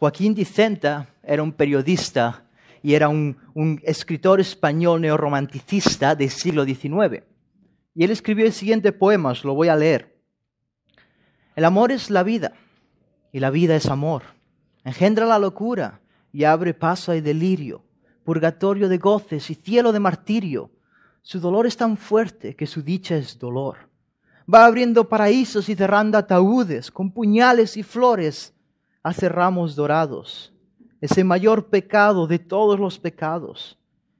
Joaquín Dicenta era un periodista y era un, escritor español neorromanticista del siglo XIX. Y él escribió el siguiente poema, lo voy a leer. El amor es la vida y la vida es amor. Engendra la locura y abre paso al delirio, purgatorio de goces y cielo de martirio. Su dolor es tan fuerte que su dicha es dolor. Va abriendo paraísos y cerrando ataúdes con puñales y flores hace ramos dorados. Es el mayor pecado de todos los pecados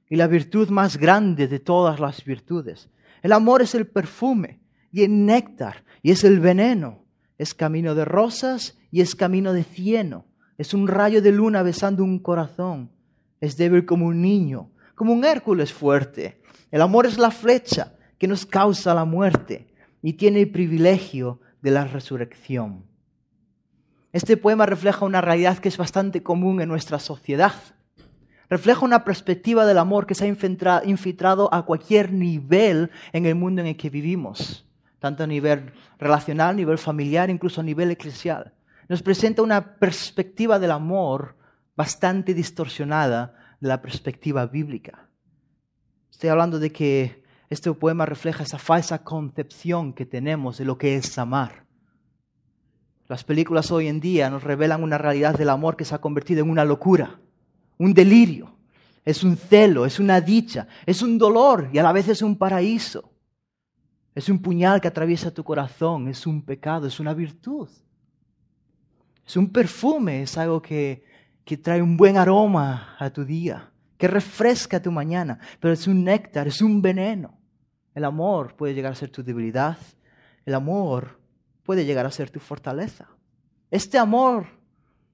y la virtud más grande de todas las virtudes. El amor es el perfume y el néctar y es el veneno. Es camino de rosas y es camino de cieno. Es un rayo de luna besando un corazón. Es débil como un niño, como un Hércules fuerte. El amor es la flecha que nos causa la muerte y tiene el privilegio de la resurrección. Este poema refleja una realidad que es bastante común en nuestra sociedad. Refleja una perspectiva del amor que se ha infiltrado a cualquier nivel en el mundo en el que vivimos, tanto a nivel relacional, a nivel familiar, incluso a nivel eclesial. Nos presenta una perspectiva del amor bastante distorsionada de la perspectiva bíblica. Estoy hablando de que este poema refleja esa falsa concepción que tenemos de lo que es amar. Las películas hoy en día nos revelan una realidad del amor que se ha convertido en una locura, un delirio, es un celo, es una dicha, es un dolor y a la vez es un paraíso. Es un puñal que atraviesa tu corazón, es un pecado, es una virtud. Es un perfume, es algo que, que trae un buen aroma a tu día, que refresca tu mañana, pero es un néctar, es un veneno. El amor puede llegar a ser tu debilidad. El amor puede llegar a ser tu fortaleza. Este amor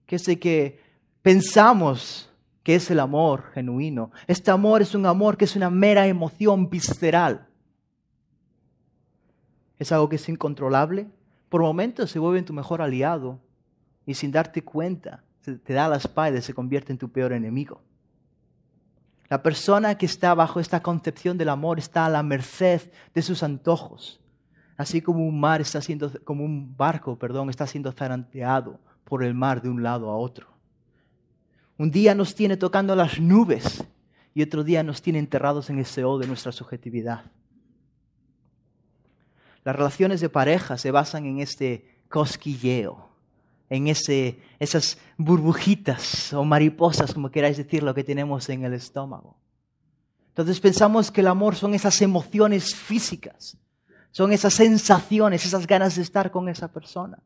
que el que pensamos que es el amor genuino. Este amor es un amor que es una mera emoción visceral. Es algo que es incontrolable. Por momentos se vuelve tu mejor aliado y sin darte cuenta te da la espalda y se convierte en tu peor enemigo. La persona que está bajo esta concepción del amor está a la merced de sus antojos, así como un mar está siendo, como un barco, perdón, está siendo zaranteado por el mar de un lado a otro. Un día nos tiene tocando las nubes y otro día nos tiene enterrados en el seo de nuestra subjetividad. Las relaciones de pareja se basan en este cosquilleo, en esas burbujitas o mariposas, como queráis decirlo, que tenemos en el estómago. Entonces pensamos que el amor son esas emociones físicas. Son esas sensaciones, esas ganas de estar con esa persona.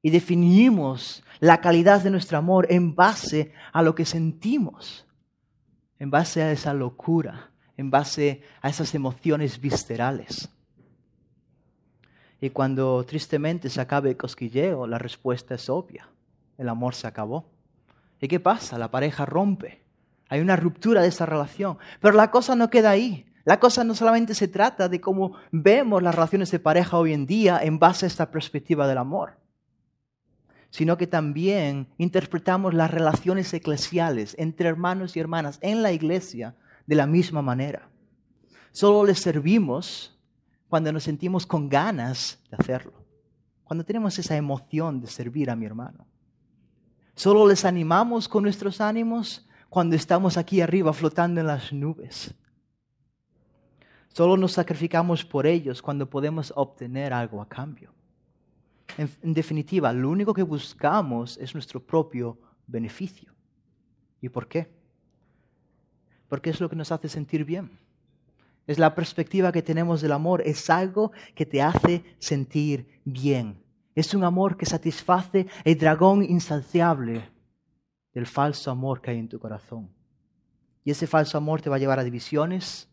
Y definimos la calidad de nuestro amor en base a lo que sentimos, en base a esa locura, en base a esas emociones viscerales. Y cuando tristemente se acabe el cosquilleo, la respuesta es obvia. El amor se acabó. ¿Y qué pasa? La pareja rompe. Hay una ruptura de esa relación. Pero la cosa no queda ahí. La cosa no solamente se trata de cómo vemos las relaciones de pareja hoy en día en base a esta perspectiva del amor, sino que también interpretamos las relaciones eclesiales entre hermanos y hermanas en la iglesia de la misma manera. Solo les servimos cuando nos sentimos con ganas de hacerlo, cuando tenemos esa emoción de servir a mi hermano. Solo les animamos con nuestros ánimos cuando estamos aquí arriba flotando en las nubes. Solo nos sacrificamos por ellos cuando podemos obtener algo a cambio. En, definitiva, lo único que buscamos es nuestro propio beneficio. ¿Y por qué? Porque es lo que nos hace sentir bien. Es la perspectiva que tenemos del amor. Es algo que te hace sentir bien. Es un amor que satisface el dragón insaciable del falso amor que hay en tu corazón. Y ese falso amor te va a llevar a divisiones,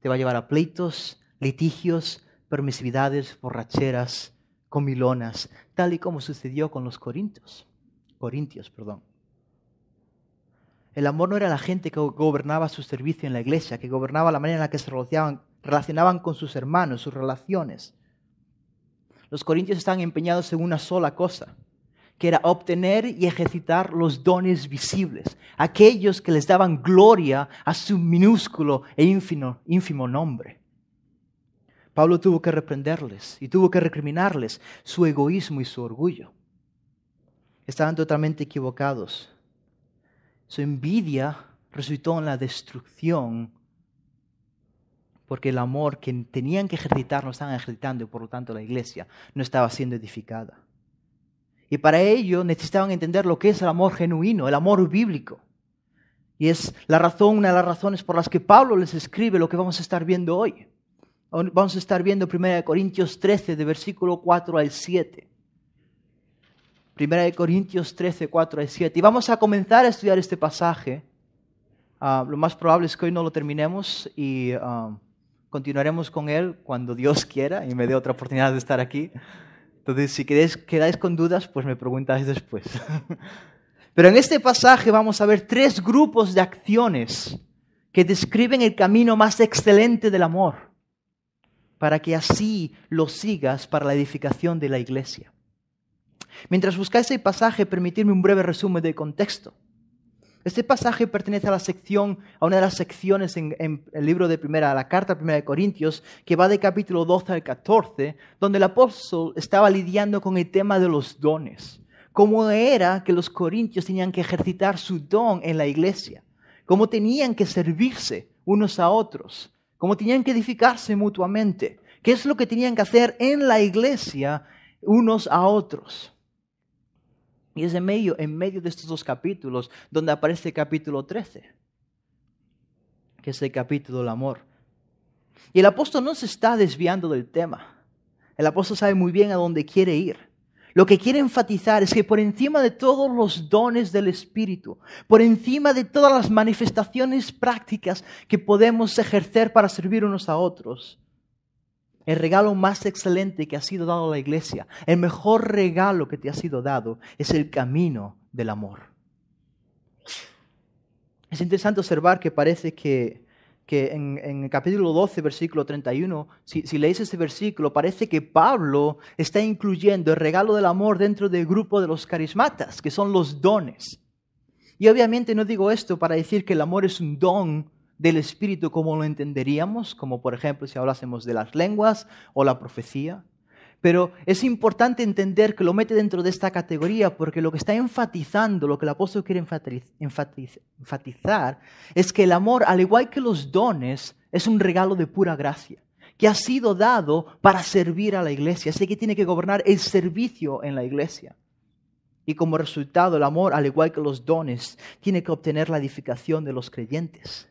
te va a llevar a pleitos, litigios, permisividades, borracheras, comilonas, tal y como sucedió con los corintios. Corintios, perdón. El amor no era la gente que gobernaba su servicio en la iglesia, que gobernaba la manera en la que se relacionaban, con sus hermanos, sus relaciones. Los corintios están empeñados en una sola cosa, que era obtener y ejercitar los dones visibles, aquellos que les daban gloria a su minúsculo e ínfimo, nombre. Pablo tuvo que reprenderles y tuvo que recriminarles su egoísmo y su orgullo. Estaban totalmente equivocados. Su envidia resultó en la destrucción porque el amor que tenían que ejercitar no estaban ejercitando y por lo tanto la iglesia no estaba siendo edificada. Y para ello necesitaban entender lo que es el amor genuino, el amor bíblico. Y es la razón, una de las razones por las que Pablo les escribe lo que vamos a estar viendo hoy. Vamos a estar viendo 1 Corintios 13, de versículo 4 al 7. 1 Corintios 13, 4 al 7. Y vamos a comenzar a estudiar este pasaje. Ah, lo más probable es que hoy no lo terminemos y ah, continuaremos con él cuando Dios quiera y me dé otra oportunidad de estar aquí. Entonces, si quedáis con dudas, pues me preguntáis después. Pero en este pasaje vamos a ver tres grupos de acciones que describen el camino más excelente del amor, para que así lo sigas para la edificación de la iglesia. Mientras buscáis el pasaje, permitidme un breve resumen del contexto. Este pasaje pertenece a a una de las secciones en, el libro de primera, la carta primera de Corintios, que va de capítulo 12 al 14, donde el apóstol estaba lidiando con el tema de los dones. Cómo era que los corintios tenían que ejercitar su don en la iglesia. Cómo tenían que servirse unos a otros. Cómo tenían que edificarse mutuamente. ¿Qué es lo que tenían que hacer en la iglesia unos a otros? Y es en medio, en medio de estos dos capítulos donde aparece el capítulo 13, que es el capítulo del amor. Y el apóstol no se está desviando del tema. El apóstol sabe muy bien a dónde quiere ir. Lo que quiere enfatizar es que por encima de todos los dones del Espíritu, por encima de todas las manifestaciones prácticas que podemos ejercer para servir unos a otros, el regalo más excelente que ha sido dado a la iglesia, el mejor regalo que te ha sido dado, es el camino del amor. Es interesante observar que parece que, en, el capítulo 12, versículo 31, si, si lees ese versículo, parece que Pablo está incluyendo el regalo del amor dentro del grupo de los carismatas, que son los dones. Y obviamente no digo esto para decir que el amor es un don del Espíritu como lo entenderíamos, como por ejemplo si hablásemos de las lenguas o la profecía. Pero es importante entender que lo mete dentro de esta categoría porque lo que está enfatizando, lo que el apóstol quiere enfatizar, es que el amor, al igual que los dones, es un regalo de pura gracia, que ha sido dado para servir a la iglesia. Así que tiene que gobernar el servicio en la iglesia. Y como resultado, el amor, al igual que los dones, tiene que obtener la edificación de los creyentes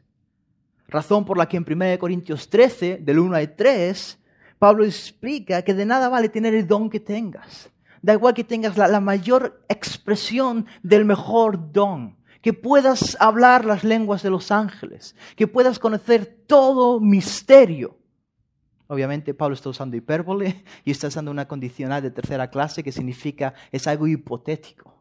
razón por la que en 1 Corintios 13, del 1 al 3, Pablo explica que de nada vale tener el don que tengas. Da igual que tengas la, la mayor expresión del mejor don, que puedas hablar las lenguas de los ángeles, que puedas conocer todo misterio. Obviamente Pablo está usando hipérbole y está usando una condicional de tercera clase que significa es algo hipotético.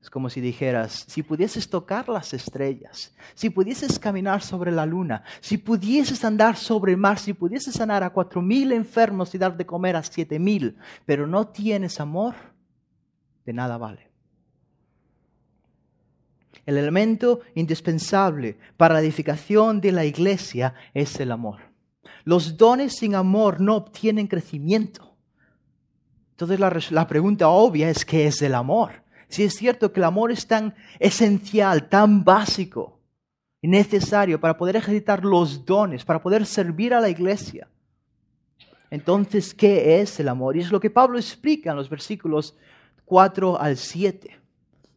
Es como si dijeras, si pudieses tocar las estrellas, si pudieses caminar sobre la luna, si pudieses andar sobre el mar, si pudieses sanar a cuatro mil enfermos y dar de comer a siete mil, pero no tienes amor, de nada vale. El elemento indispensable para la edificación de la iglesia es el amor. Los dones sin amor no obtienen crecimiento. Entonces la, la pregunta obvia es, ¿qué es el amor? Si es cierto que el amor es tan esencial, tan básico y necesario para poder ejercitar los dones, para poder servir a la iglesia, entonces, ¿qué es el amor? Y es lo que Pablo explica en los versículos 4 al 7.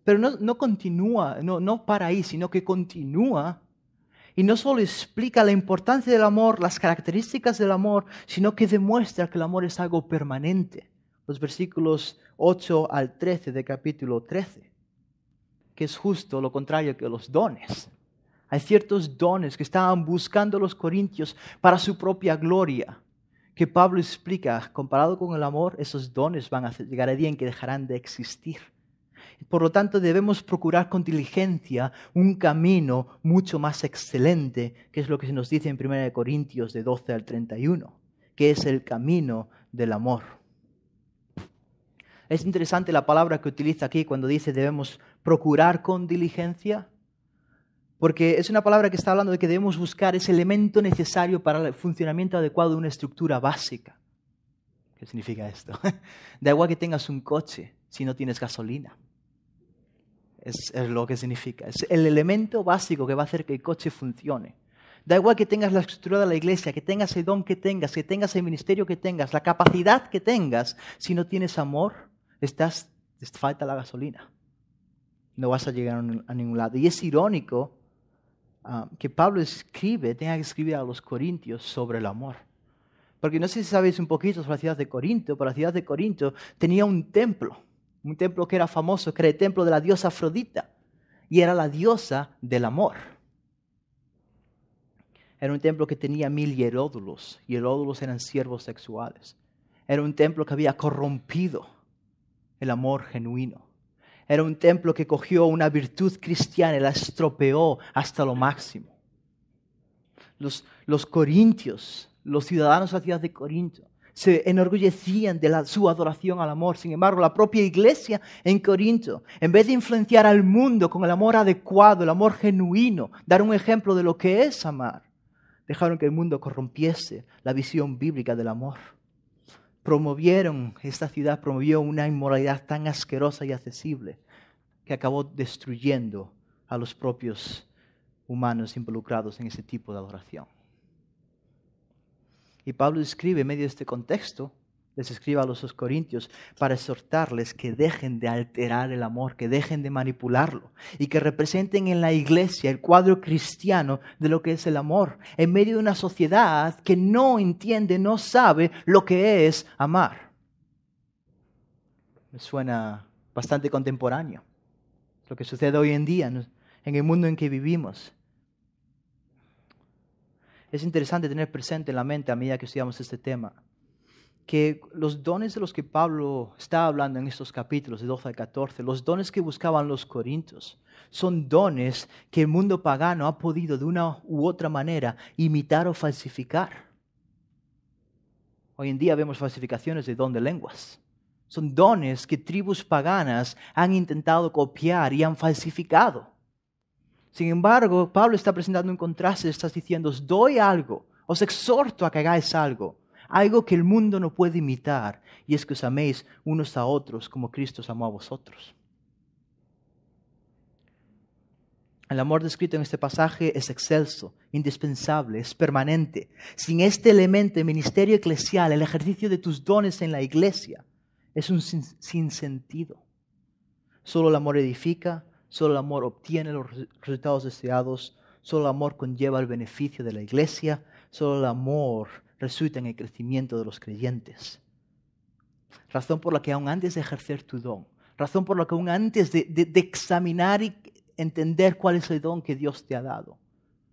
Pero no, no continúa, no, no para ahí, sino que continúa y no solo explica la importancia del amor, las características del amor, sino que demuestra que el amor es algo permanente los versículos 8 al 13 de capítulo 13, que es justo lo contrario que los dones. Hay ciertos dones que estaban buscando los corintios para su propia gloria, que Pablo explica, comparado con el amor, esos dones van a llegar a día en que dejarán de existir. Por lo tanto, debemos procurar con diligencia un camino mucho más excelente, que es lo que se nos dice en 1 Corintios de 12 al 31, que es el camino del amor. Es interesante la palabra que utiliza aquí cuando dice debemos procurar con diligencia, porque es una palabra que está hablando de que debemos buscar ese elemento necesario para el funcionamiento adecuado de una estructura básica. ¿Qué significa esto? Da igual que tengas un coche si no tienes gasolina. Es, lo que significa. Es el elemento básico que va a hacer que el coche funcione. Da igual que tengas la estructura de la iglesia, que tengas el don que tengas, que tengas el ministerio que tengas, la capacidad que tengas, si no tienes amor, estás, te falta la gasolina. No vas a llegar a ningún lado. Y es irónico ah, que Pablo escribe, tenga que escribir a los corintios sobre el amor. Porque no sé si sabéis un poquito sobre la ciudad de Corinto, pero la ciudad de Corinto tenía un templo, un templo que era famoso, que era el templo de la diosa Afrodita, y era la diosa del amor. Era un templo que tenía mil hieródulos, hieródulos eran siervos sexuales. Era un templo que había corrompido el amor genuino. Era un templo que cogió una virtud cristiana y la estropeó hasta lo máximo. Los, corintios, los ciudadanos de la ciudad de Corinto, se enorgullecían de su adoración al amor. Sin embargo, la propia iglesia en Corinto, en vez de influenciar al mundo con el amor adecuado, el amor genuino, dar un ejemplo de lo que es amar, dejaron que el mundo corrompiese la visión bíblica del amor promovieron, esta ciudad promovió una inmoralidad tan asquerosa y accesible que acabó destruyendo a los propios humanos involucrados en ese tipo de adoración. Y Pablo describe en medio de este contexto les escriba a los corintios para exhortarles que dejen de alterar el amor, que dejen de manipularlo y que representen en la iglesia el cuadro cristiano de lo que es el amor, en medio de una sociedad que no entiende, no sabe lo que es amar. Me suena bastante contemporáneo lo que sucede hoy en día en el mundo en que vivimos. Es interesante tener presente en la mente a medida que estudiamos este tema que los dones de los que Pablo está hablando en estos capítulos de 12 al 14, los dones que buscaban los corintios, son dones que el mundo pagano ha podido de una u otra manera imitar o falsificar. Hoy en día vemos falsificaciones de don de lenguas. Son dones que tribus paganas han intentado copiar y han falsificado. Sin embargo, Pablo está presentando un contraste, está diciendo, os doy algo, os exhorto a que hagáis algo algo que el mundo no puede imitar, y es que os améis unos a otros como Cristo os amó a vosotros. El amor descrito en este pasaje es excelso, indispensable, es permanente. Sin este elemento, el ministerio eclesial, el ejercicio de tus dones en la iglesia, es un sinsentido. sentido. solo el amor edifica, solo el amor obtiene los resultados deseados, solo el amor conlleva el beneficio de la iglesia, solo el amor resulta en el crecimiento de los creyentes. Razón por la que aún antes de ejercer tu don, razón por la que aún antes de, examinar y entender cuál es el don que Dios te ha dado,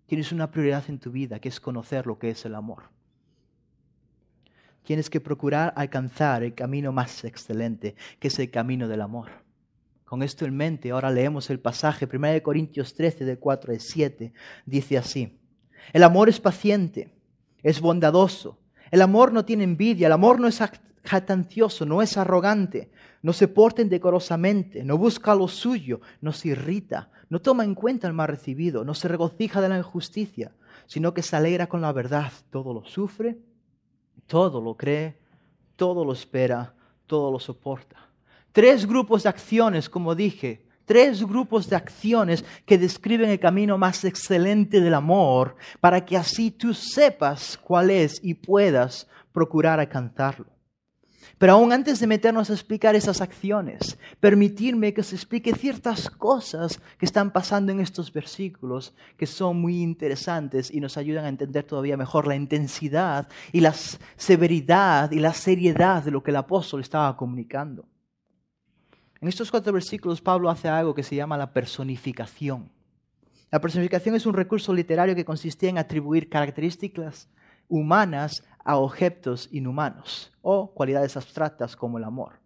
tienes una prioridad en tu vida que es conocer lo que es el amor. Tienes que procurar alcanzar el camino más excelente, que es el camino del amor. Con esto en mente, ahora leemos el pasaje 1 Corintios 13, de 4 y 7. Dice así, el amor es paciente es bondadoso. El amor no tiene envidia, el amor no es jactancioso. no es arrogante, no se porta indecorosamente, no busca lo suyo, no se irrita, no toma en cuenta el mal recibido, no se regocija de la injusticia, sino que se alegra con la verdad. Todo lo sufre, todo lo cree, todo lo espera, todo lo soporta. Tres grupos de acciones, como dije, tres grupos de acciones que describen el camino más excelente del amor, para que así tú sepas cuál es y puedas procurar alcanzarlo. Pero aún antes de meternos a explicar esas acciones, permitirme que se explique ciertas cosas que están pasando en estos versículos que son muy interesantes y nos ayudan a entender todavía mejor la intensidad y la severidad y la seriedad de lo que el apóstol estaba comunicando. En estos cuatro versículos Pablo hace algo que se llama la personificación. La personificación es un recurso literario que consistía en atribuir características humanas a objetos inhumanos o cualidades abstractas como el amor.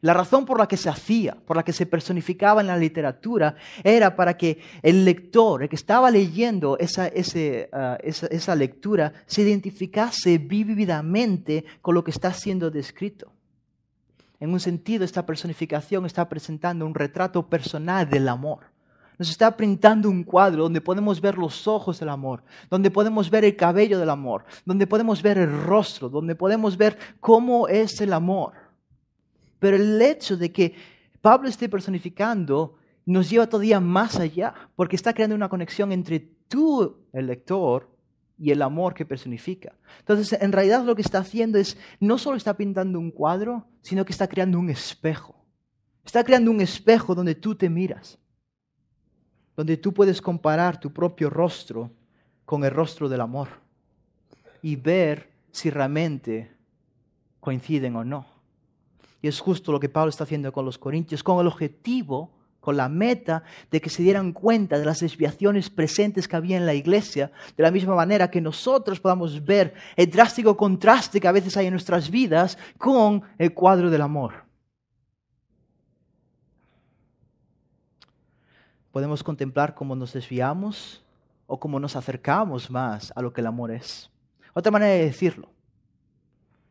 La razón por la que se hacía, por la que se personificaba en la literatura, era para que el lector, el que estaba leyendo esa, ah, lectura, se identificase vívidamente con lo que está siendo descrito. En un sentido, esta personificación está presentando un retrato personal del amor. Nos está pintando un cuadro donde podemos ver los ojos del amor, donde podemos ver el cabello del amor, donde podemos ver el rostro, donde podemos ver cómo es el amor. Pero el hecho de que Pablo esté personificando nos lleva todavía más allá, porque está creando una conexión entre tú, el lector, y el amor que personifica. Entonces, en realidad lo que está haciendo es, no solo está pintando un cuadro, sino que está creando un espejo. Está creando un espejo donde tú te miras, donde tú puedes comparar tu propio rostro con el rostro del amor y ver si realmente coinciden o no. Y es justo lo que Pablo está haciendo con los corintios, con el objetivo con la meta de que se dieran cuenta de las desviaciones presentes que había en la iglesia, de la misma manera que nosotros podamos ver el drástico contraste que a veces hay en nuestras vidas con el cuadro del amor. Podemos contemplar cómo nos desviamos o cómo nos acercamos más a lo que el amor es. Otra manera de decirlo.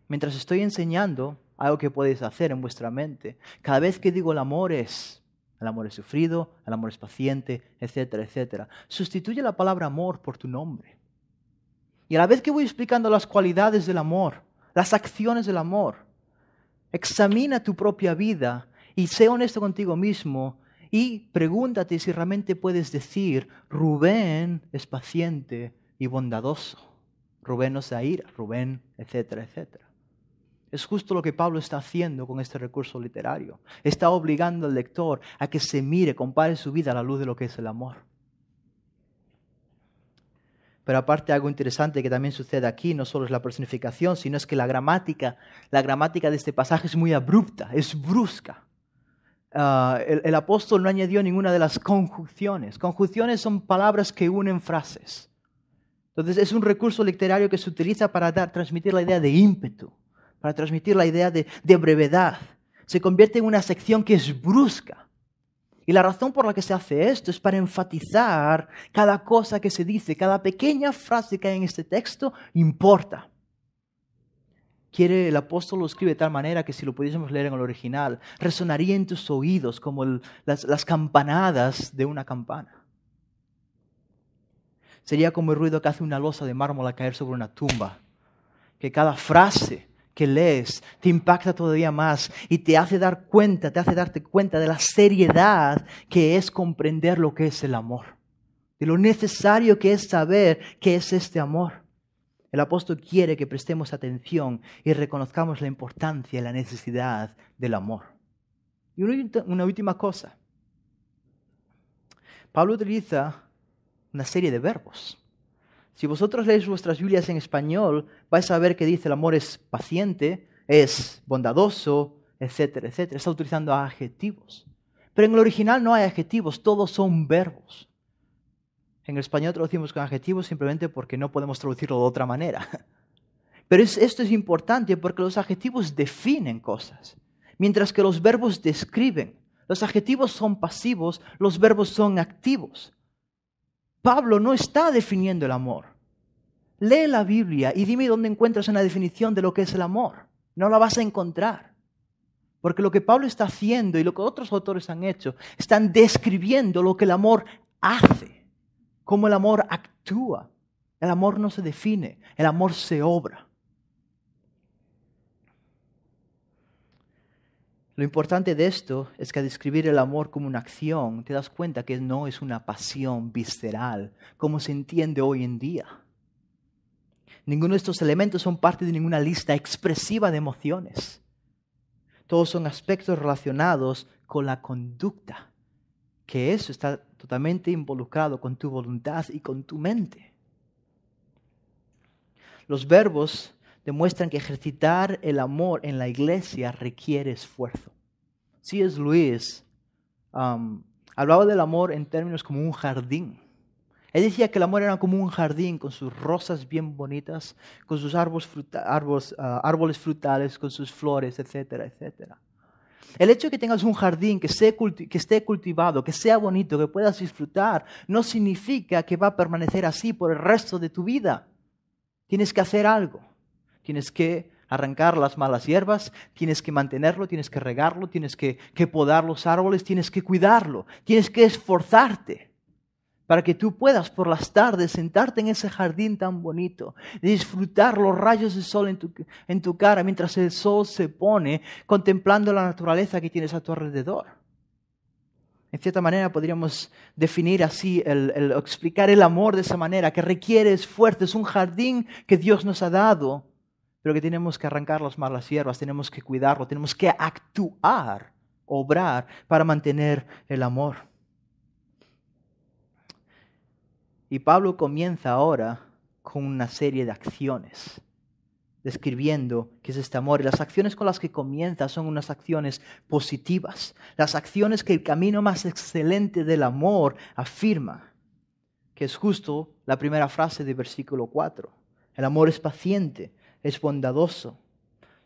Mientras estoy enseñando algo que podéis hacer en vuestra mente, cada vez que digo el amor es, el amor es sufrido, el amor es paciente, etcétera, etcétera. Sustituye la palabra amor por tu nombre. Y a la vez que voy explicando las cualidades del amor, las acciones del amor, examina tu propia vida y sé honesto contigo mismo y pregúntate si realmente puedes decir, Rubén es paciente y bondadoso. Rubén no se ira, Rubén, etcétera, etcétera. Es justo lo que Pablo está haciendo con este recurso literario. Está obligando al lector a que se mire, compare su vida a la luz de lo que es el amor. Pero aparte algo interesante que también sucede aquí, no solo es la personificación, sino es que la gramática, la gramática de este pasaje es muy abrupta, es brusca. Ah, el, apóstol no añadió ninguna de las conjunciones. Conjunciones son palabras que unen frases. Entonces es un recurso literario que se utiliza para dar, transmitir la idea de ímpetu, para transmitir la idea de, brevedad. Se convierte en una sección que es brusca. Y la razón por la que se hace esto es para enfatizar cada cosa que se dice, cada pequeña frase que hay en este texto importa. Quiere el apóstol lo escribe de tal manera que si lo pudiésemos leer en el original, resonaría en tus oídos como las, las campanadas de una campana. Sería como el ruido que hace una losa de mármol a caer sobre una tumba, que cada frase que lees te impacta todavía más y te hace dar cuenta, te hace darte cuenta de la seriedad que es comprender lo que es el amor, de lo necesario que es saber qué es este amor. El apóstol quiere que prestemos atención y reconozcamos la importancia y la necesidad del amor. Y una última cosa. Pablo utiliza una serie de verbos. Si vosotros leéis vuestras Biblias en español, vais a ver que dice el amor es paciente, es bondadoso, etcétera, etcétera. Está utilizando adjetivos. Pero en el original no hay adjetivos, todos son verbos. En español traducimos con adjetivos simplemente porque no podemos traducirlo de otra manera. Pero esto es importante porque los adjetivos definen cosas, mientras que los verbos describen. Los adjetivos son pasivos, los verbos son activos. Pablo no está definiendo el amor. Lee la Biblia y dime dónde encuentras una definición de lo que es el amor. No la vas a encontrar. Porque lo que Pablo está haciendo y lo que otros autores han hecho, están describiendo lo que el amor hace, cómo el amor actúa. El amor no se define, el amor se obra. Lo importante de esto es que al describir el amor como una acción, te das cuenta que no es una pasión visceral, como se entiende hoy en día. Ninguno de estos elementos son parte de ninguna lista expresiva de emociones. Todos son aspectos relacionados con la conducta, que eso está totalmente involucrado con tu voluntad y con tu mente. Los verbos demuestran que ejercitar el amor en la iglesia requiere esfuerzo. Si es Luis, um, hablaba del amor en términos como un jardín. Él decía que el amor era como un jardín con sus rosas bien bonitas, con sus uh, árboles, frutales, con sus flores, etcétera, etcétera. El hecho de que tengas un jardín que, esté cultivado, que sea bonito, que puedas disfrutar, no significa que va a permanecer así por el resto de tu vida. Tienes que hacer algo. Tienes que arrancar las malas hierbas, tienes que mantenerlo, tienes que regarlo, tienes que, podar los árboles, tienes que cuidarlo, tienes que esforzarte para que tú puedas por las tardes sentarte en ese jardín tan bonito, disfrutar los rayos de sol en tu, en tu cara mientras el sol se pone, contemplando la naturaleza que tienes a tu alrededor. En cierta manera podríamos definir así, el, explicar el amor de esa manera, que requiere esfuerzo, es un jardín que Dios nos ha dado pero que tenemos que arrancar las malas hierbas, tenemos que cuidarlo, tenemos que actuar, obrar para mantener el amor. Y Pablo comienza ahora con una serie de acciones, describiendo qué es este amor. Y las acciones con las que comienza son unas acciones positivas, las acciones que el camino más excelente del amor afirma, que es justo la primera frase del versículo 4. El amor es paciente, es bondadoso.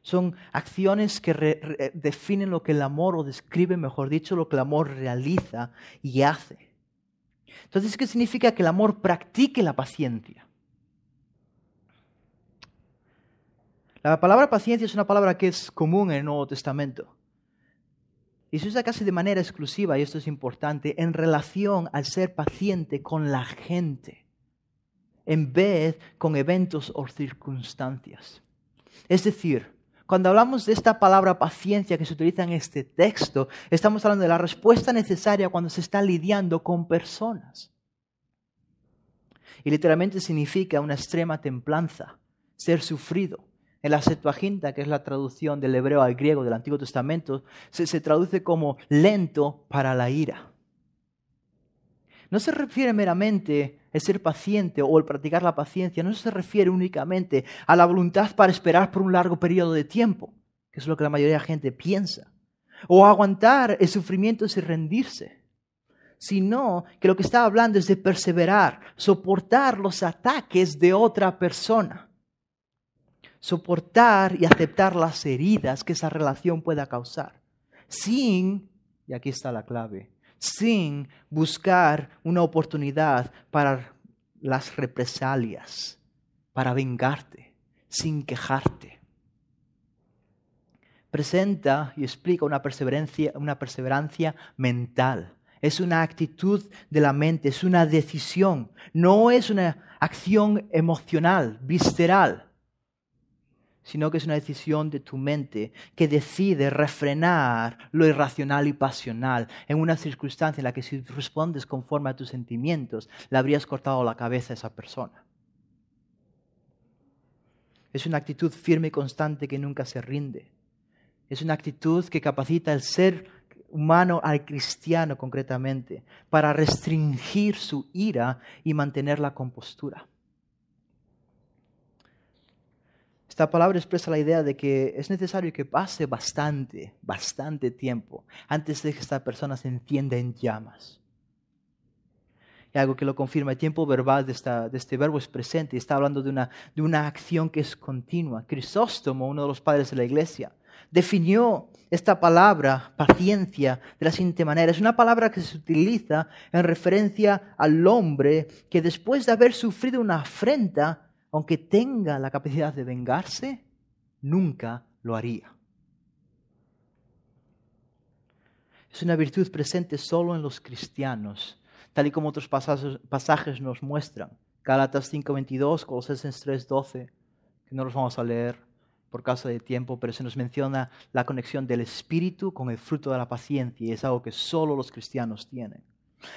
Son acciones que eh, definen lo que el amor, o describe, mejor dicho, lo que el amor realiza y hace. Entonces, ¿qué significa que el amor practique la paciencia? La palabra paciencia es una palabra que es común en el Nuevo Testamento. Y se usa casi de manera exclusiva, y esto es importante, en relación al ser paciente con la gente en vez con eventos o circunstancias. Es decir, cuando hablamos de esta palabra paciencia que se utiliza en este texto, estamos hablando de la respuesta necesaria cuando se está lidiando con personas. Y literalmente significa una extrema templanza, ser sufrido. En la Septuaginta, que es la traducción del hebreo al griego del Antiguo Testamento, se traduce como lento para la ira no se refiere meramente a ser paciente o el practicar la paciencia, no se refiere únicamente a la voluntad para esperar por un largo periodo de tiempo, que es lo que la mayoría de la gente piensa, o aguantar el sufrimiento sin rendirse, sino que lo que está hablando es de perseverar, soportar los ataques de otra persona, soportar y aceptar las heridas que esa relación pueda causar, sin, y aquí está la clave, sin buscar una oportunidad para las represalias, para vengarte, sin quejarte. Presenta y explica una perseverancia, una perseverancia mental. Es una actitud de la mente, es una decisión, no es una acción emocional, visceral sino que es una decisión de tu mente que decide refrenar lo irracional y pasional en una circunstancia en la que si respondes conforme a tus sentimientos, le habrías cortado la cabeza a esa persona. Es una actitud firme y constante que nunca se rinde. Es una actitud que capacita al ser humano, al cristiano concretamente, para restringir su ira y mantener la compostura. Esta palabra expresa la idea de que es necesario que pase bastante, bastante tiempo antes de que esta persona se encienda en llamas. Y algo que lo confirma, el tiempo verbal de, este verbo es presente y está hablando de una, de una acción que es continua. Crisóstomo, uno de los padres de la iglesia, definió esta palabra, paciencia, de la siguiente manera. Es una palabra que se utiliza en referencia al hombre que después de haber sufrido una afrenta, aunque tenga la capacidad de vengarse, nunca lo haría. Es una virtud presente solo en los cristianos, tal y como otros pasajes, nos muestran. Gálatas 5:22, Colosenses 3:12, que no los vamos a leer por causa de tiempo, pero se nos menciona la conexión del espíritu con el fruto de la paciencia y es algo que solo los cristianos tienen.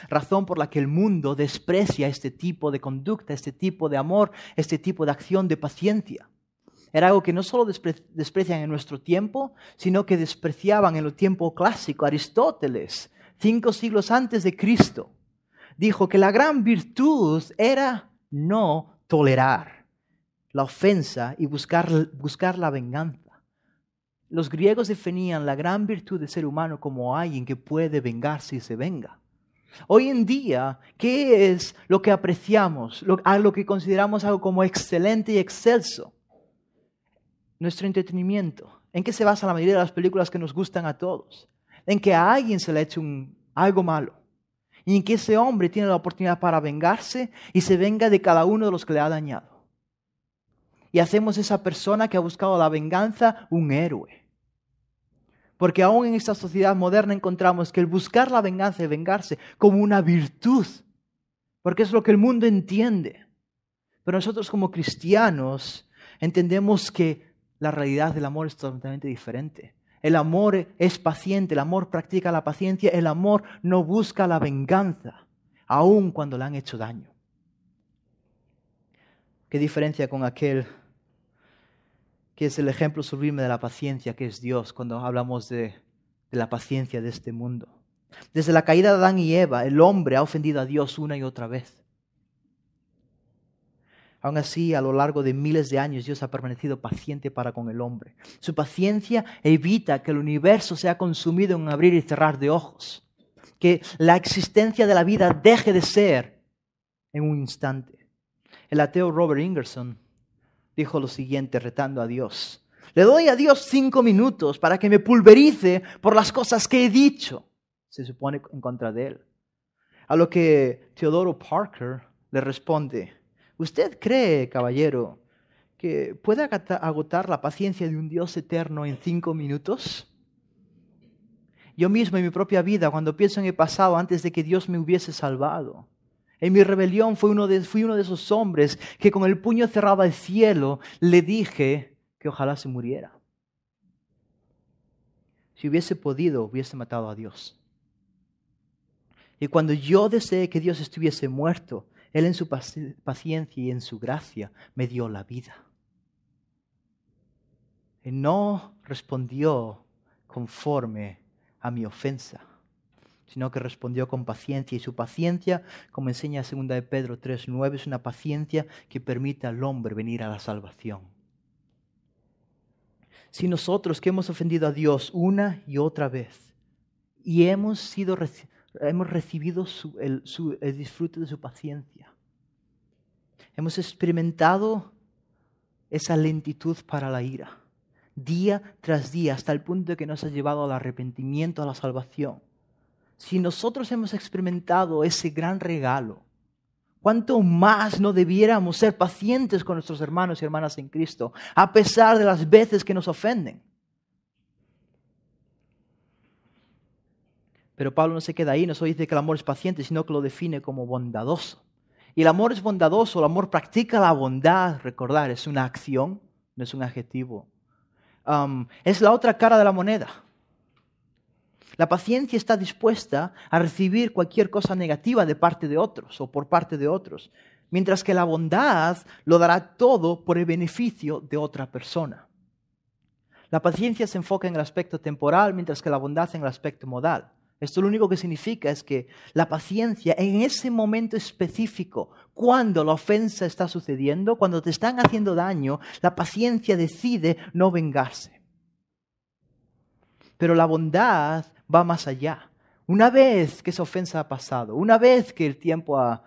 Razón por la que el mundo desprecia este tipo de conducta, este tipo de amor, este tipo de acción de paciencia. Era algo que no solo desprecian en nuestro tiempo, sino que despreciaban en el tiempo clásico. Aristóteles, cinco siglos antes de Cristo, dijo que la gran virtud era no tolerar la ofensa y buscar, buscar la venganza. Los griegos definían la gran virtud del ser humano como alguien que puede vengarse y se venga. Hoy en día, ¿qué es lo que apreciamos, lo, a lo que consideramos algo como excelente y excelso? Nuestro entretenimiento. ¿En qué se basa la mayoría de las películas que nos gustan a todos? En que a alguien se le ha hecho algo malo. Y en que ese hombre tiene la oportunidad para vengarse y se venga de cada uno de los que le ha dañado. Y hacemos esa persona que ha buscado la venganza un héroe. Porque aún en esta sociedad moderna encontramos que el buscar la venganza y vengarse como una virtud, porque es lo que el mundo entiende. Pero nosotros como cristianos entendemos que la realidad del amor es totalmente diferente. El amor es paciente, el amor practica la paciencia, el amor no busca la venganza, aun cuando le han hecho daño. ¿Qué diferencia con aquel que es el ejemplo sublime de la paciencia que es Dios cuando hablamos de, la paciencia de este mundo. Desde la caída de Adán y Eva, el hombre ha ofendido a Dios una y otra vez. Aún así, a lo largo de miles de años, Dios ha permanecido paciente para con el hombre. Su paciencia evita que el universo sea consumido en abrir y cerrar de ojos, que la existencia de la vida deje de ser en un instante. El ateo Robert Ingerson dijo lo siguiente retando a Dios. Le doy a Dios cinco minutos para que me pulverice por las cosas que he dicho, se supone en contra de él. A lo que Teodoro Parker le responde, ¿usted cree, caballero, que pueda agotar la paciencia de un Dios eterno en cinco minutos? Yo mismo en mi propia vida, cuando pienso en el pasado antes de que Dios me hubiese salvado, en mi rebelión fui uno, de, fui uno de esos hombres que con el puño cerraba el cielo, le dije que ojalá se muriera. Si hubiese podido, hubiese matado a Dios. Y cuando yo deseé que Dios estuviese muerto, Él en su paciencia y en su gracia me dio la vida. Y no respondió conforme a mi ofensa sino que respondió con paciencia. Y su paciencia, como enseña segunda de Pedro 3.9, es una paciencia que permite al hombre venir a la salvación. Si nosotros que hemos ofendido a Dios una y otra vez y hemos, sido, hemos recibido el, el disfrute de su paciencia, hemos experimentado esa lentitud para la ira, día tras día, hasta el punto de que nos ha llevado al arrepentimiento, a la salvación si nosotros hemos experimentado ese gran regalo, ¿cuánto más no debiéramos ser pacientes con nuestros hermanos y hermanas en Cristo, a pesar de las veces que nos ofenden? Pero Pablo no se queda ahí, no solo dice que el amor es paciente, sino que lo define como bondadoso. Y el amor es bondadoso, el amor practica la bondad, recordar, es una acción, no es un adjetivo. Um, es la otra cara de la moneda. La paciencia está dispuesta a recibir cualquier cosa negativa de parte de otros o por parte de otros, mientras que la bondad lo dará todo por el beneficio de otra persona. La paciencia se enfoca en el aspecto temporal, mientras que la bondad en el aspecto modal. Esto lo único que significa es que la paciencia en ese momento específico, cuando la ofensa está sucediendo, cuando te están haciendo daño, la paciencia decide no vengarse pero la bondad va más allá. Una vez que esa ofensa ha pasado, una vez que el tiempo ha,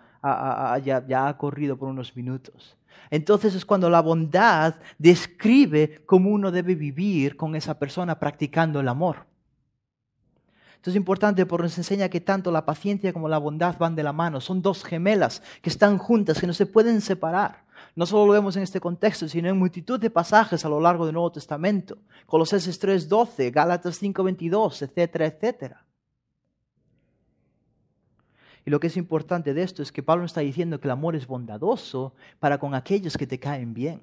ya, ya ha corrido por unos minutos, entonces es cuando la bondad describe cómo uno debe vivir con esa persona practicando el amor. Esto es importante porque nos enseña que tanto la paciencia como la bondad van de la mano. Son dos gemelas que están juntas, que no se pueden separar. No solo lo vemos en este contexto, sino en multitud de pasajes a lo largo del Nuevo Testamento. Colosenses 3.12, Gálatas 5.22, etcétera, etcétera. Y lo que es importante de esto es que Pablo está diciendo que el amor es bondadoso para con aquellos que te caen bien.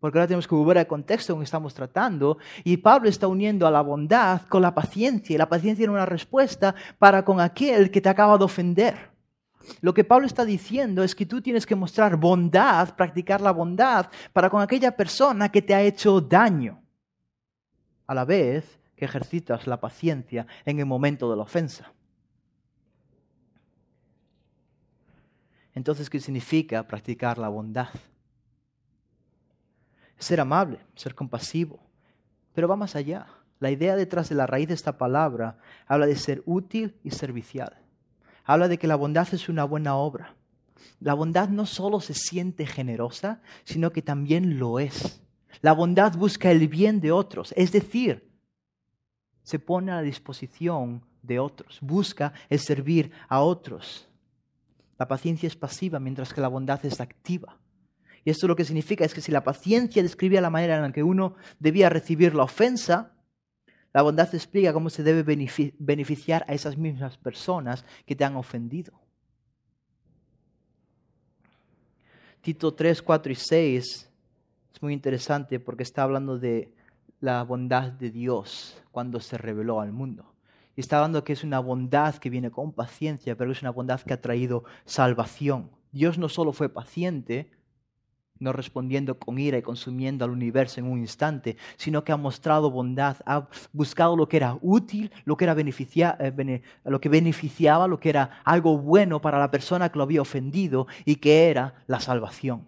Porque ahora tenemos que volver al contexto en que estamos tratando. Y Pablo está uniendo a la bondad con la paciencia. Y la paciencia era una respuesta para con aquel que te acaba de ofender. Lo que Pablo está diciendo es que tú tienes que mostrar bondad, practicar la bondad para con aquella persona que te ha hecho daño, a la vez que ejercitas la paciencia en el momento de la ofensa. Entonces, ¿qué significa practicar la bondad? Ser amable, ser compasivo, pero va más allá. La idea detrás de la raíz de esta palabra habla de ser útil y servicial habla de que la bondad es una buena obra. La bondad no solo se siente generosa, sino que también lo es. La bondad busca el bien de otros, es decir, se pone a disposición de otros, busca el servir a otros. La paciencia es pasiva mientras que la bondad es activa. Y esto lo que significa es que si la paciencia describía la manera en la que uno debía recibir la ofensa, la bondad explica cómo se debe beneficiar a esas mismas personas que te han ofendido. Tito 3, 4 y 6 es muy interesante porque está hablando de la bondad de Dios cuando se reveló al mundo. Y está hablando que es una bondad que viene con paciencia, pero es una bondad que ha traído salvación. Dios no solo fue paciente, no respondiendo con ira y consumiendo al universo en un instante, sino que ha mostrado bondad, ha buscado lo que era útil, lo que, era eh, lo que beneficiaba, lo que era algo bueno para la persona que lo había ofendido y que era la salvación.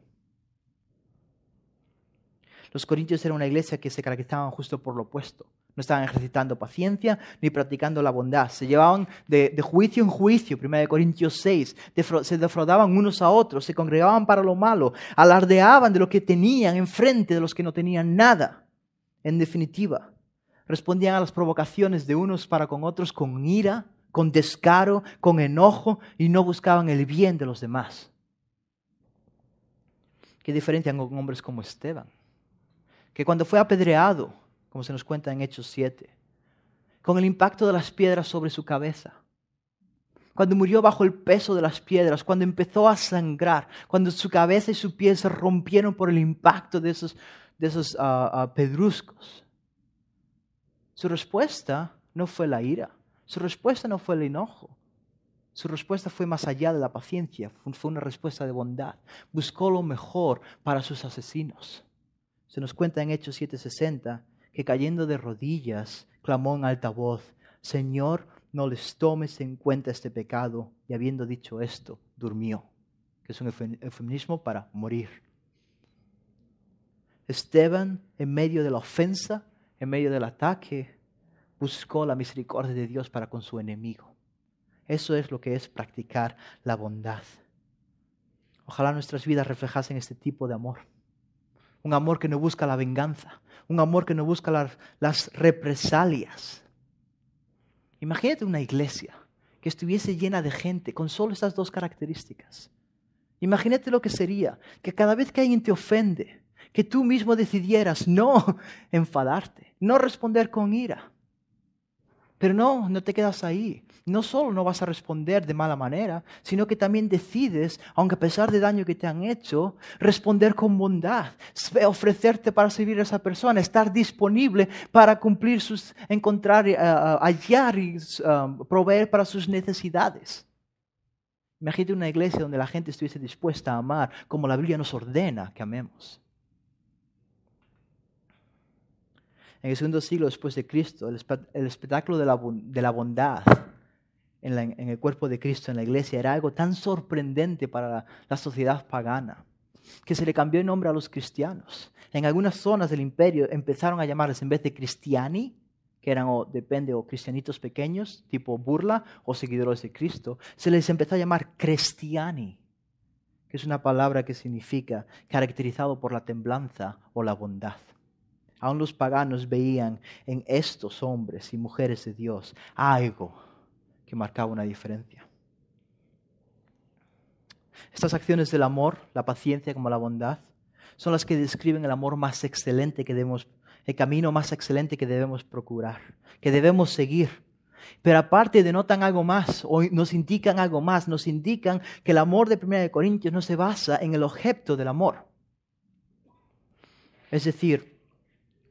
Los corintios eran una iglesia que se caracterizaban justo por lo opuesto no estaban ejercitando paciencia ni practicando la bondad. Se llevaban de, juicio en juicio, 1 Corintios 6, se defraudaban unos a otros, se congregaban para lo malo, alardeaban de lo que tenían enfrente de los que no tenían nada. En definitiva, respondían a las provocaciones de unos para con otros con ira, con descaro, con enojo y no buscaban el bien de los demás. ¿Qué diferencia con hombres como Esteban? Que cuando fue apedreado, como se nos cuenta en Hechos 7, con el impacto de las piedras sobre su cabeza. Cuando murió bajo el peso de las piedras, cuando empezó a sangrar, cuando su cabeza y su piel se rompieron por el impacto de esos, de esos ah, ah, pedruscos. Su respuesta no fue la ira, su respuesta no fue el enojo, su respuesta fue más allá de la paciencia, fue una respuesta de bondad. Buscó lo mejor para sus asesinos. Se nos cuenta en Hechos 7:60 que cayendo de rodillas clamó en alta voz, Señor, no les tomes en cuenta este pecado. Y habiendo dicho esto, durmió, que es un eufemismo para morir. Esteban, en medio de la ofensa, en medio del ataque, buscó la misericordia de Dios para con su enemigo. Eso es lo que es practicar la bondad. Ojalá nuestras vidas reflejasen este tipo de amor un amor que no busca la venganza, un amor que no busca las, represalias. Imagínate una iglesia que estuviese llena de gente con solo estas dos características. Imagínate lo que sería, que cada vez que alguien te ofende, que tú mismo decidieras no enfadarte, no responder con ira, pero no, no te quedas ahí. No solo no vas a responder de mala manera, sino que también decides, aunque a pesar del daño que te han hecho, responder con bondad, ofrecerte para servir a esa persona, estar disponible para cumplir sus, encontrar, eh, eh, hallar y eh, proveer para sus necesidades. Imagínate una iglesia donde la gente estuviese dispuesta a amar como la Biblia nos ordena que amemos. en el segundo siglo después de Cristo, el, espectáculo de la, bondad en, el cuerpo de Cristo, en la iglesia, era algo tan sorprendente para la, sociedad pagana que se le cambió el nombre a los cristianos. En algunas zonas del imperio empezaron a llamarles en vez de cristiani, que eran o depende o cristianitos pequeños, tipo burla o seguidores de Cristo, se les empezó a llamar cristiani, que es una palabra que significa caracterizado por la temblanza o la bondad. Aún los paganos veían en estos hombres y mujeres de Dios algo que marcaba una diferencia. Estas acciones del amor, la paciencia como la bondad, son las que describen el amor más excelente que debemos, el camino más excelente que debemos procurar, que debemos seguir. Pero aparte denotan algo más, o nos indican algo más, nos indican que el amor de 1 Corintios no se basa en el objeto del amor. Es decir,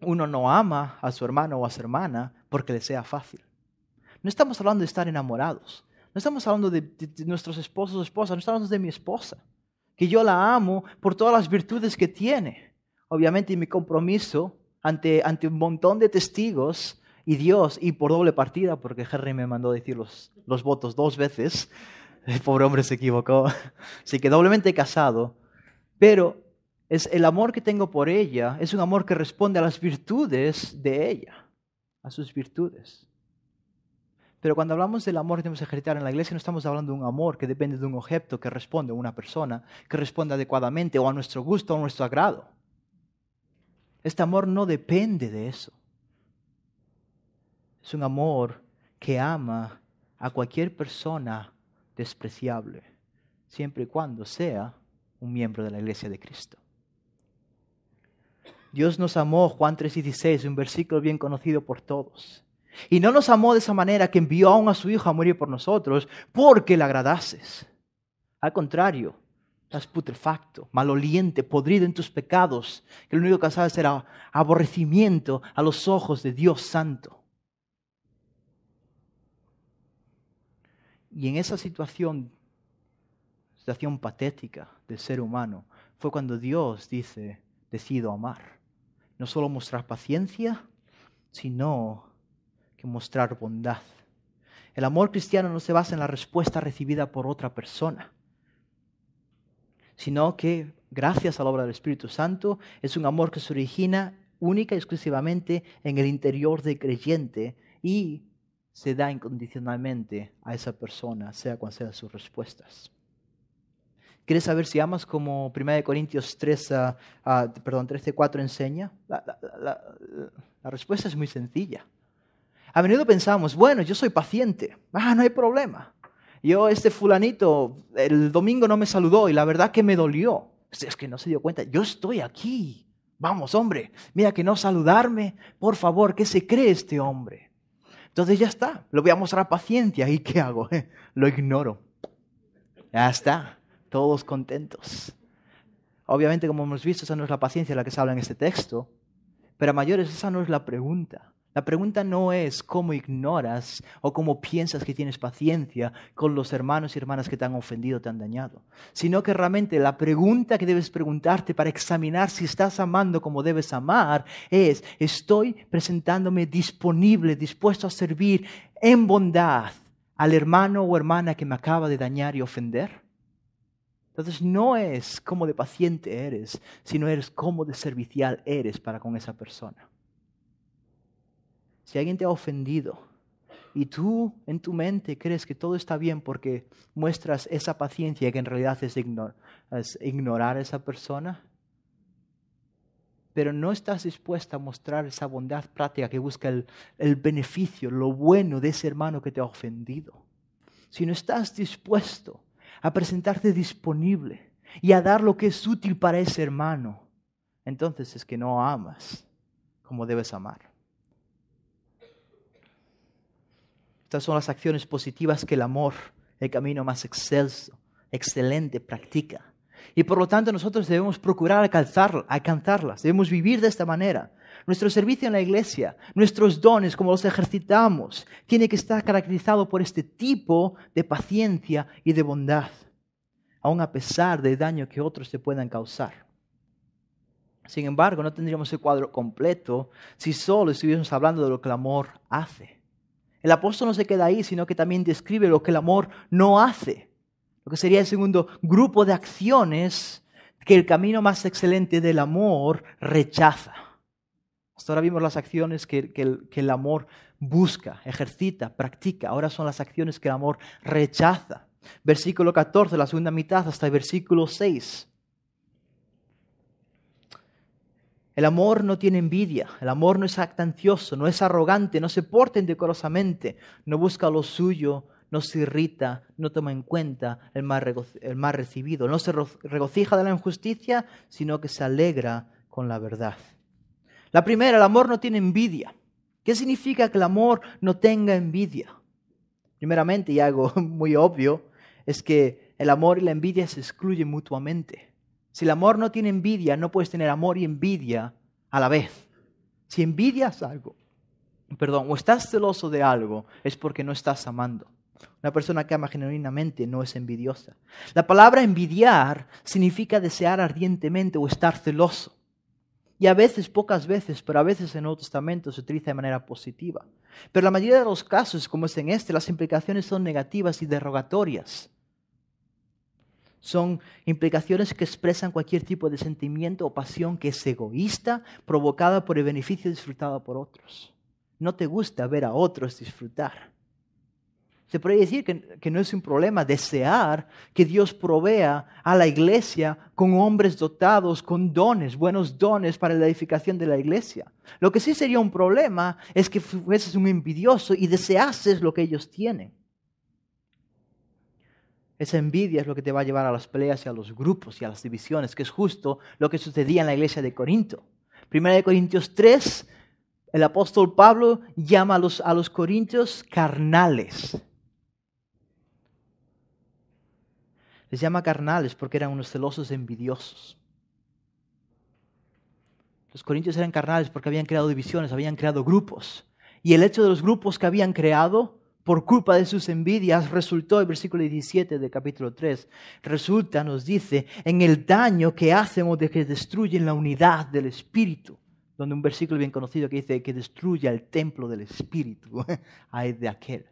uno no ama a su hermano o a su hermana porque le sea fácil. No estamos hablando de estar enamorados. No estamos hablando de, nuestros esposos o esposas. No estamos hablando de mi esposa, que yo la amo por todas las virtudes que tiene. Obviamente, y mi compromiso ante, ante un montón de testigos y Dios, y por doble partida, porque Henry me mandó decir los, los votos dos veces. El pobre hombre se equivocó. Así que doblemente casado. Pero es el amor que tengo por ella, es un amor que responde a las virtudes de ella, a sus virtudes. Pero cuando hablamos del amor que tenemos ejercitar en la iglesia, no estamos hablando de un amor que depende de un objeto que responde a una persona, que responde adecuadamente o a nuestro gusto o a nuestro agrado. Este amor no depende de eso. Es un amor que ama a cualquier persona despreciable, siempre y cuando sea un miembro de la iglesia de Cristo. Dios nos amó, Juan 3:16, un versículo bien conocido por todos. Y no nos amó de esa manera que envió aún a su Hijo a morir por nosotros porque le agradases. Al contrario, estás putrefacto, maloliente, podrido en tus pecados, que lo único que sabes era aborrecimiento a los ojos de Dios Santo. Y en esa situación, situación patética del ser humano, fue cuando Dios dice, decido amar no solo mostrar paciencia, sino que mostrar bondad. El amor cristiano no se basa en la respuesta recibida por otra persona, sino que gracias a la obra del Espíritu Santo es un amor que se origina única y exclusivamente en el interior del creyente y se da incondicionalmente a esa persona, sea cual sea sus respuestas. ¿Quieres saber si amas como 1 Corintios 3, perdón, 13, 4 enseña? La, respuesta es muy sencilla. A menudo pensamos, bueno, yo soy paciente, ah, no hay problema. Yo, este fulanito, el domingo no me saludó y la verdad que me dolió. Es que no se dio cuenta, yo estoy aquí. Vamos, hombre, mira que no saludarme, por favor, ¿qué se cree este hombre? Entonces ya está, lo voy a mostrar paciencia y ¿qué hago? Lo ignoro. Ya está todos contentos. Obviamente, como hemos visto, esa no es la paciencia de la que se habla en este texto, pero a mayores esa no es la pregunta. La pregunta no es cómo ignoras o cómo piensas que tienes paciencia con los hermanos y hermanas que te han ofendido, te han dañado, sino que realmente la pregunta que debes preguntarte para examinar si estás amando como debes amar es, ¿estoy presentándome disponible, dispuesto a servir en bondad al hermano o hermana que me acaba de dañar y ofender? Entonces no es como de paciente eres, sino eres como de servicial eres para con esa persona. Si alguien te ha ofendido y tú en tu mente crees que todo está bien porque muestras esa paciencia que en realidad es, ignorar a esa persona, pero no estás dispuesta a mostrar esa bondad práctica que busca el, el beneficio, lo bueno de ese hermano que te ha ofendido. Si no estás dispuesto a presentarte disponible y a dar lo que es útil para ese hermano, entonces es que no amas como debes amar. Estas son las acciones positivas que el amor, el camino más excelso, excelente, practica. Y por lo tanto nosotros debemos procurar alcanzarlas, debemos vivir de esta manera nuestro servicio en la iglesia, nuestros dones, como los ejercitamos, tiene que estar caracterizado por este tipo de paciencia y de bondad, aun a pesar del daño que otros te puedan causar. Sin embargo, no tendríamos el cuadro completo si solo estuviésemos hablando de lo que el amor hace. El apóstol no se queda ahí, sino que también describe lo que el amor no hace, lo que sería el segundo grupo de acciones que el camino más excelente del amor rechaza. Hasta ahora vimos las acciones que, el, amor busca, ejercita, practica. Ahora son las acciones que el amor rechaza. Versículo 14, la segunda mitad, hasta el versículo 6. El amor no tiene envidia, el amor no es actancioso, no es arrogante, no se porta indecorosamente, no busca lo suyo, no se irrita, no toma en cuenta el mal recibido, no se regocija de la injusticia, sino que se alegra con la verdad. La primera, el amor no tiene envidia. ¿Qué significa que el amor no tenga envidia? Primeramente, y algo muy obvio, es que el amor y la envidia se excluyen mutuamente. Si el amor no tiene envidia, no puedes tener amor y envidia a la vez. Si envidias algo, perdón, o estás celoso de algo, es porque no estás amando. Una persona que ama genuinamente no es envidiosa. La palabra envidiar significa desear ardientemente o estar celoso. Y a veces, pocas veces, pero a veces en el Nuevo Testamento se utiliza de manera positiva. Pero la mayoría de los casos, como es en este, las implicaciones son negativas y derogatorias. Son implicaciones que expresan cualquier tipo de sentimiento o pasión que es egoísta, provocada por el beneficio disfrutado por otros. No te gusta ver a otros disfrutar. Se puede decir que, no es un problema desear que Dios provea a la iglesia con hombres dotados, con dones, buenos dones para la edificación de la iglesia. Lo que sí sería un problema es que fueses un envidioso y deseases lo que ellos tienen. Esa envidia es lo que te va a llevar a las peleas y a los grupos y a las divisiones, que es justo lo que sucedía en la iglesia de Corinto. Primera de Corintios 3, el apóstol Pablo llama a los corintios carnales Les llama carnales porque eran unos celosos envidiosos. Los corintios eran carnales porque habían creado divisiones, habían creado grupos. Y el hecho de los grupos que habían creado por culpa de sus envidias resultó, el versículo 17 del capítulo 3, resulta, nos dice, en el daño que hacen o de que destruyen la unidad del espíritu. Donde un versículo bien conocido que dice que destruya el templo del espíritu. hay de aquel.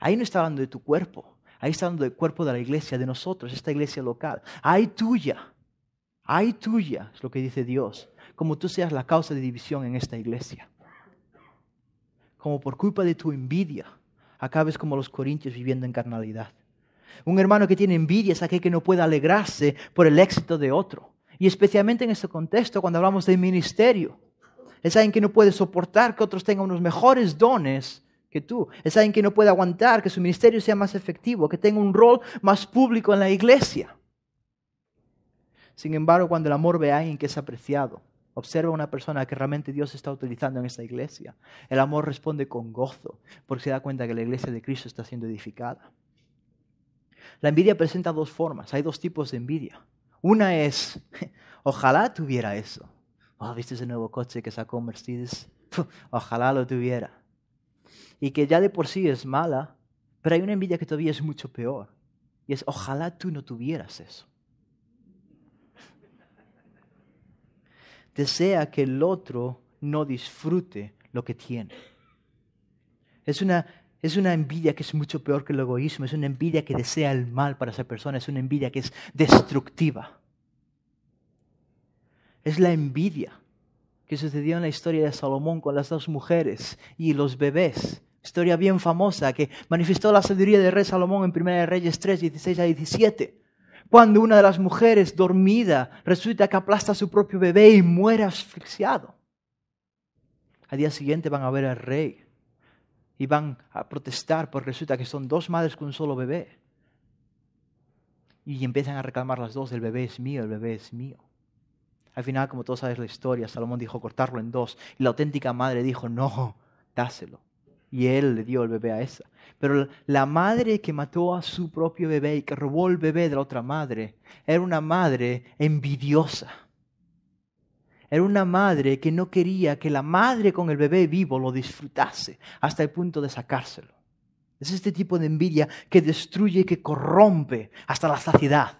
Ahí no está hablando de tu cuerpo. Ahí está el cuerpo de la iglesia, de nosotros, esta iglesia local. Hay tuya, hay tuya, es lo que dice Dios, como tú seas la causa de división en esta iglesia. Como por culpa de tu envidia, acabes como los corintios viviendo en carnalidad. Un hermano que tiene envidia es aquel que no puede alegrarse por el éxito de otro. Y especialmente en este contexto, cuando hablamos de ministerio, es alguien que no puede soportar que otros tengan unos mejores dones que tú. Es alguien que no puede aguantar, que su ministerio sea más efectivo, que tenga un rol más público en la iglesia. Sin embargo, cuando el amor ve a alguien que es apreciado, observa a una persona que realmente Dios está utilizando en esta iglesia, el amor responde con gozo, porque se da cuenta que la iglesia de Cristo está siendo edificada. La envidia presenta dos formas, hay dos tipos de envidia. Una es, ojalá tuviera eso. Oh, ¿Viste ese nuevo coche que sacó Mercedes? ojalá lo tuviera y que ya de por sí es mala, pero hay una envidia que todavía es mucho peor. Y es, ojalá tú no tuvieras eso. Desea que el otro no disfrute lo que tiene. Es una, es una envidia que es mucho peor que el egoísmo. Es una envidia que desea el mal para esa persona. Es una envidia que es destructiva. Es la envidia que sucedió en la historia de Salomón con las dos mujeres y los bebés historia bien famosa que manifestó la sabiduría del rey Salomón en 1 Reyes 3, 16 a 17. Cuando una de las mujeres dormida resulta que aplasta a su propio bebé y muere asfixiado. Al día siguiente van a ver al rey y van a protestar porque resulta que son dos madres con un solo bebé. Y empiezan a reclamar las dos, el bebé es mío, el bebé es mío. Al final, como todos saben la historia, Salomón dijo cortarlo en dos y la auténtica madre dijo, no, dáselo y él le dio el bebé a esa. Pero la madre que mató a su propio bebé y que robó el bebé de la otra madre era una madre envidiosa. Era una madre que no quería que la madre con el bebé vivo lo disfrutase hasta el punto de sacárselo. Es este tipo de envidia que destruye, que corrompe hasta la saciedad.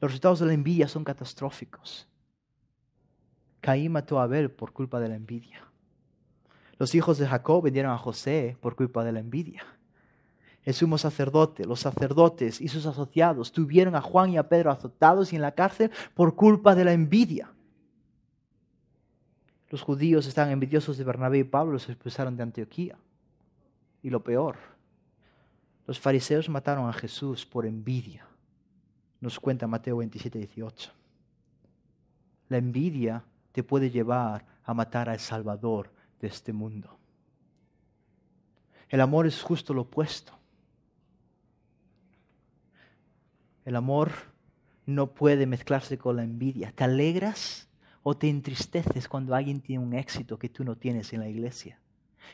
Los resultados de la envidia son catastróficos. Caín mató a Abel por culpa de la envidia. Los hijos de Jacob vendieron a José por culpa de la envidia. El sumo sacerdote, los sacerdotes y sus asociados tuvieron a Juan y a Pedro azotados y en la cárcel por culpa de la envidia. Los judíos estaban envidiosos de Bernabé y Pablo, se expulsaron de Antioquía. Y lo peor, los fariseos mataron a Jesús por envidia. Nos cuenta Mateo 27, 18. La envidia te puede llevar a matar al Salvador de este mundo. El amor es justo lo opuesto. El amor no puede mezclarse con la envidia. ¿Te alegras o te entristeces cuando alguien tiene un éxito que tú no tienes en la iglesia?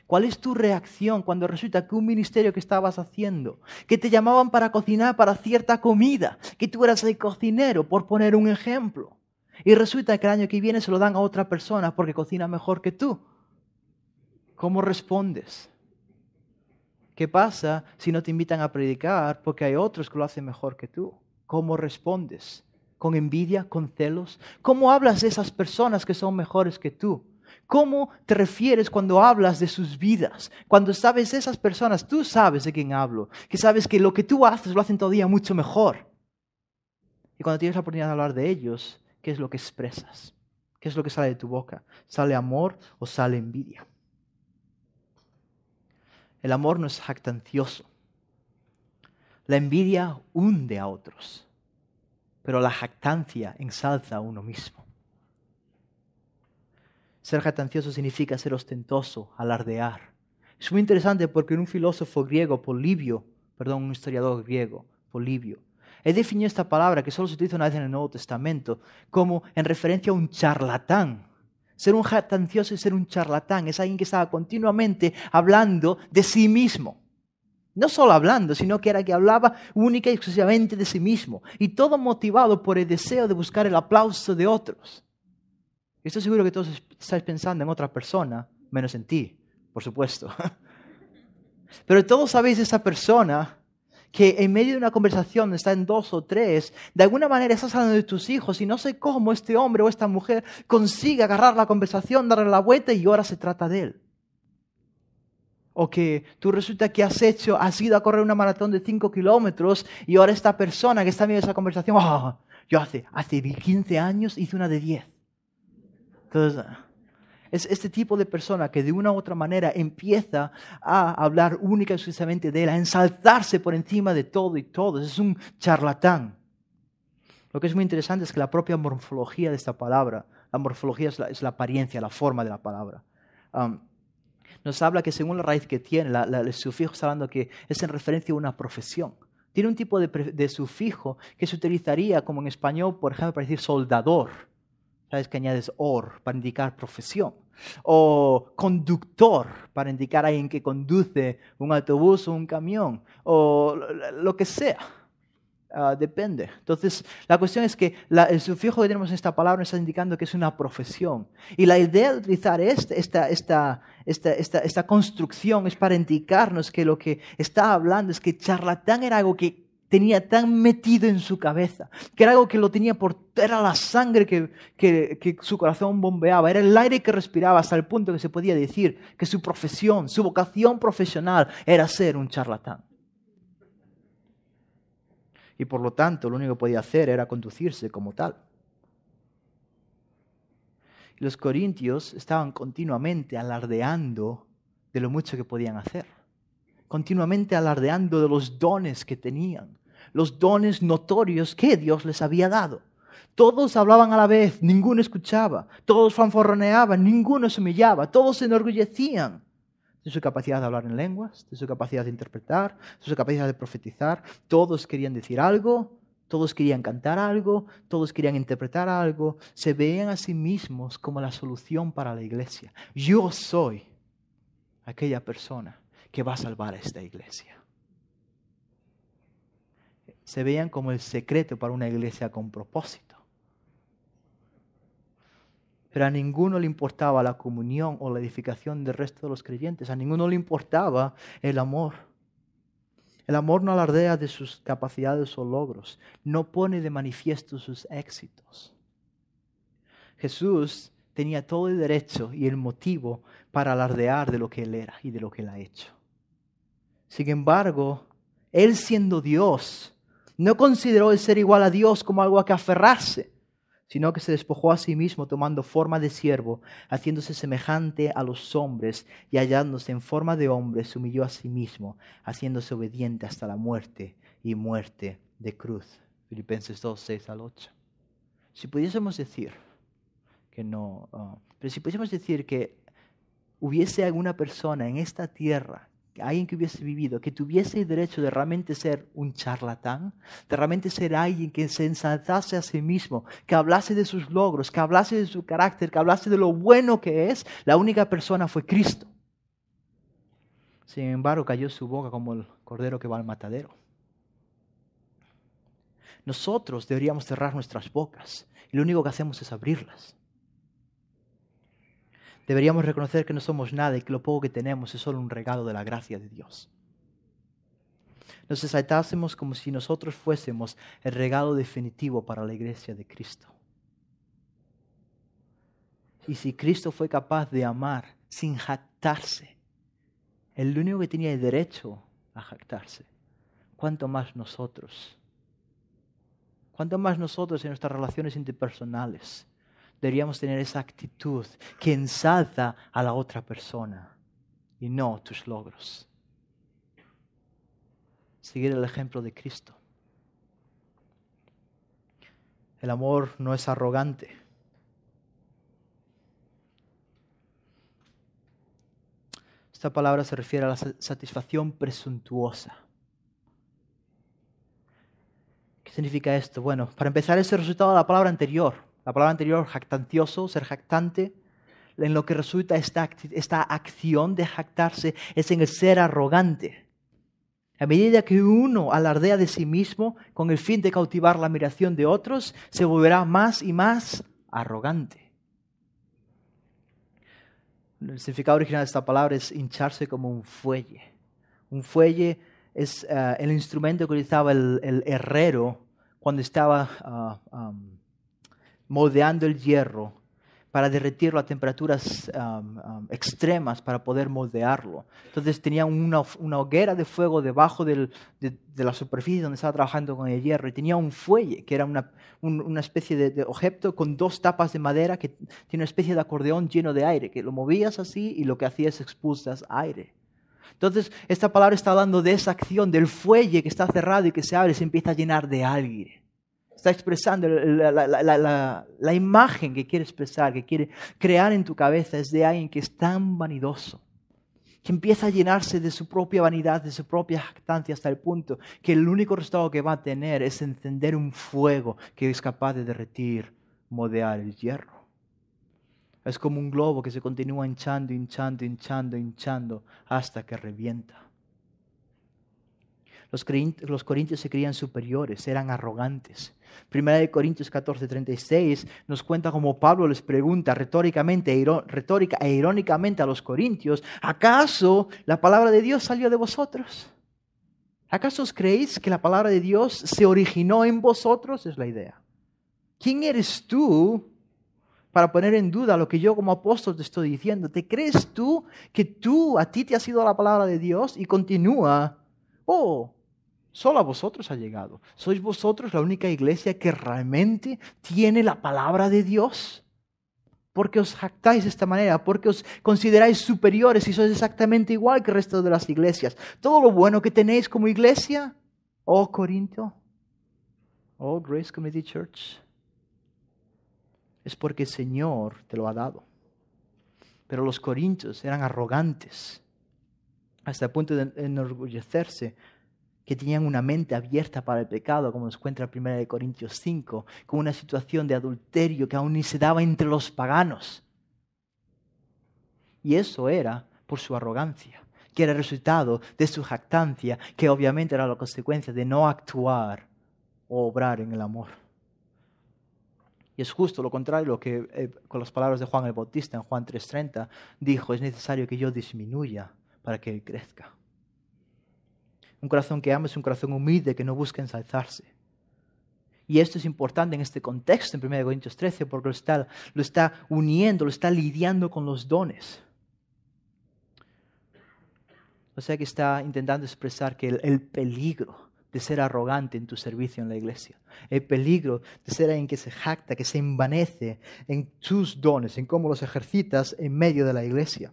¿Cuál es tu reacción cuando resulta que un ministerio que estabas haciendo, que te llamaban para cocinar para cierta comida, que tú eras el cocinero, por poner un ejemplo, y resulta que el año que viene se lo dan a otra persona porque cocina mejor que tú? ¿Cómo respondes? ¿Qué pasa si no te invitan a predicar porque hay otros que lo hacen mejor que tú? ¿Cómo respondes? ¿Con envidia? ¿Con celos? ¿Cómo hablas de esas personas que son mejores que tú? ¿Cómo te refieres cuando hablas de sus vidas? Cuando sabes de esas personas, tú sabes de quién hablo, que sabes que lo que tú haces lo hacen todavía mucho mejor. Y cuando tienes la oportunidad de hablar de ellos, ¿qué es lo que expresas? ¿Qué es lo que sale de tu boca? ¿Sale amor o sale envidia? El amor no es jactancioso. La envidia hunde a otros, pero la jactancia ensalza a uno mismo. Ser jactancioso significa ser ostentoso, alardear. Es muy interesante porque un filósofo griego, Polibio, perdón, un historiador griego, Polibio, he definido esta palabra que solo se utiliza una vez en el Nuevo Testamento como en referencia a un charlatán, ser un jactancioso y ser un charlatán, es alguien que estaba continuamente hablando de sí mismo. No solo hablando, sino que era que hablaba única y exclusivamente de sí mismo. Y todo motivado por el deseo de buscar el aplauso de otros. Estoy seguro que todos estáis pensando en otra persona, menos en ti, por supuesto. Pero todos sabéis de esa persona que en medio de una conversación está en dos o tres, de alguna manera estás hablando de tus hijos y no sé cómo este hombre o esta mujer consigue agarrar la conversación, darle la vuelta y ahora se trata de él. O que tú resulta que has hecho, has ido a correr una maratón de cinco kilómetros y ahora esta persona que está en medio de esa conversación, ah, yo hace, hace 15 años hice una de 10. Entonces, es este tipo de persona que de una u otra manera empieza a hablar única y exclusivamente de él, a ensalzarse por encima de todo y todos. Es un charlatán. Lo que es muy interesante es que la propia morfología de esta palabra, la morfología es la, apariencia, la forma de la palabra. Um, nos habla que según la raíz que tiene, el sufijo está hablando que es en referencia a una profesión. Tiene un tipo de, de, sufijo que se utilizaría como en español, por ejemplo, para decir soldador. ¿Sabes? Que añades or para indicar profesión o conductor para indicar a alguien que conduce un autobús o un camión o lo que sea. Ah, depende. Entonces, la cuestión es que el sufijo que tenemos en esta palabra nos está indicando que es una profesión. Y la idea de utilizar este, esta, esta, esta construcción es para indicarnos que lo que está hablando es que charlatán era algo que tenía tan metido en su cabeza, que era algo que lo tenía por... Era la sangre que, su corazón bombeaba, era el aire que respiraba hasta el punto que se podía decir que su profesión, su vocación profesional era ser un charlatán. Y por lo tanto, lo único que podía hacer era conducirse como tal. los corintios estaban continuamente alardeando de lo mucho que podían hacer continuamente alardeando de los dones que tenían los dones notorios que Dios les había dado. Todos hablaban a la vez, ninguno escuchaba, todos fanforroneaban, ninguno se humillaba, todos se enorgullecían de su capacidad de hablar en lenguas, de su capacidad de interpretar, de su capacidad de profetizar. Todos querían decir algo, todos querían cantar algo, todos querían interpretar algo. Se veían a sí mismos como la solución para la iglesia. Yo soy aquella persona que va a salvar a esta iglesia se veían como el secreto para una iglesia con propósito. Pero a ninguno le importaba la comunión o la edificación del resto de los creyentes, a ninguno le importaba el amor. El amor no alardea de sus capacidades o logros, no pone de manifiesto sus éxitos. Jesús tenía todo el derecho y el motivo para alardear de lo que él era y de lo que él ha hecho. Sin embargo, él siendo Dios, no consideró el ser igual a Dios como algo a que aferrarse, sino que se despojó a sí mismo tomando forma de siervo, haciéndose semejante a los hombres y hallándose en forma de hombre, se humilló a sí mismo, haciéndose obediente hasta la muerte y muerte de cruz. Filipenses 2, 6 al 8. Si pudiésemos decir que no, ah, pero si pudiésemos decir que hubiese alguna persona en esta tierra alguien que hubiese vivido, que tuviese el derecho de realmente ser un charlatán, de realmente ser alguien que se ensalzase a sí mismo, que hablase de sus logros, que hablase de su carácter, que hablase de lo bueno que es, la única persona fue Cristo. Sin embargo, cayó su boca como el cordero que va al matadero. Nosotros deberíamos cerrar nuestras bocas y lo único que hacemos es abrirlas deberíamos reconocer que no somos nada y que lo poco que tenemos es solo un regalo de la gracia de Dios. Nos exaltásemos como si nosotros fuésemos el regalo definitivo para la iglesia de Cristo. Y si Cristo fue capaz de amar sin jactarse, el único que tenía derecho a jactarse, ¿cuánto más nosotros. ¿Cuánto más nosotros en nuestras relaciones interpersonales deberíamos tener esa actitud que ensalza a la otra persona y no tus logros. Seguir el ejemplo de Cristo. El amor no es arrogante. Esta palabra se refiere a la satisfacción presuntuosa. ¿Qué significa esto? Bueno, para empezar es el resultado de la palabra anterior. La palabra anterior, jactancioso, ser jactante. En lo que resulta esta, esta acción de jactarse es en el ser arrogante. A medida que uno alardea de sí mismo con el fin de cautivar la admiración de otros, se volverá más y más arrogante. El significado original de esta palabra es hincharse como un fuelle. Un fuelle es eh, el instrumento que utilizaba el, herrero cuando estaba ah, moldeando el hierro para derretirlo a temperaturas um, um, extremas para poder moldearlo. Entonces tenía una, hoguera de fuego debajo de, la superficie donde estaba trabajando con el hierro y tenía un fuelle, que era una, especie de, objeto con dos tapas de madera que tiene una especie de acordeón lleno de aire, que lo movías así y lo que hacías expulsas aire. Entonces esta palabra está hablando de esa acción, del fuelle que está cerrado y que se abre y se empieza a llenar de aire. Está expresando la, imagen que quiere expresar, que quiere crear en tu cabeza es de alguien que es tan vanidoso, que empieza a llenarse de su propia vanidad, de su propia jactancia, hasta el punto que el único resultado que va a tener es encender un fuego que es capaz de derretir, modear el hierro. Es como un globo que se continúa hinchando, hinchando, hinchando, hinchando hasta que revienta. Los, corintios se creían superiores, eran arrogantes. Primera de Corintios 14, 36 nos cuenta cómo Pablo les pregunta retóricamente e retórica e irónicamente a los corintios, ¿acaso la palabra de Dios salió de vosotros? ¿Acaso creéis que la palabra de Dios se originó en vosotros? Es la idea. ¿Quién eres tú para poner en duda lo que yo como apóstol te estoy diciendo? ¿Te crees tú que tú, a ti te ha sido la palabra de Dios? Y continúa, oh, Solo a vosotros ha llegado. Sois vosotros la única iglesia que realmente tiene la palabra de Dios. Porque os jactáis de esta manera, porque os consideráis superiores y sois exactamente igual que el resto de las iglesias. Todo lo bueno que tenéis como iglesia, oh Corinto, oh Grace Community Church, es porque el Señor te lo ha dado. Pero los corintios eran arrogantes hasta el punto de enorgullecerse que tenían una mente abierta para el pecado, como nos cuenta de Corintios 5, con una situación de adulterio que aún ni se daba entre los paganos. Y eso era por su arrogancia, que era resultado de su jactancia, que obviamente era la consecuencia de no actuar o obrar en el amor. Y es justo lo contrario lo que eh, con las palabras de Juan el Bautista en Juan 3:30 dijo, es necesario que yo disminuya para que él crezca. Un corazón que ama es un corazón humilde que no busca ensalzarse. Y esto es importante en este contexto, en 1 Corintios 13, porque lo está, lo está uniendo, lo está lidiando con los dones. O sea que está intentando expresar que el, peligro de ser arrogante en tu servicio en la iglesia, el peligro de ser alguien que se jacta, que se envanece en tus dones, en cómo los ejercitas en medio de la iglesia.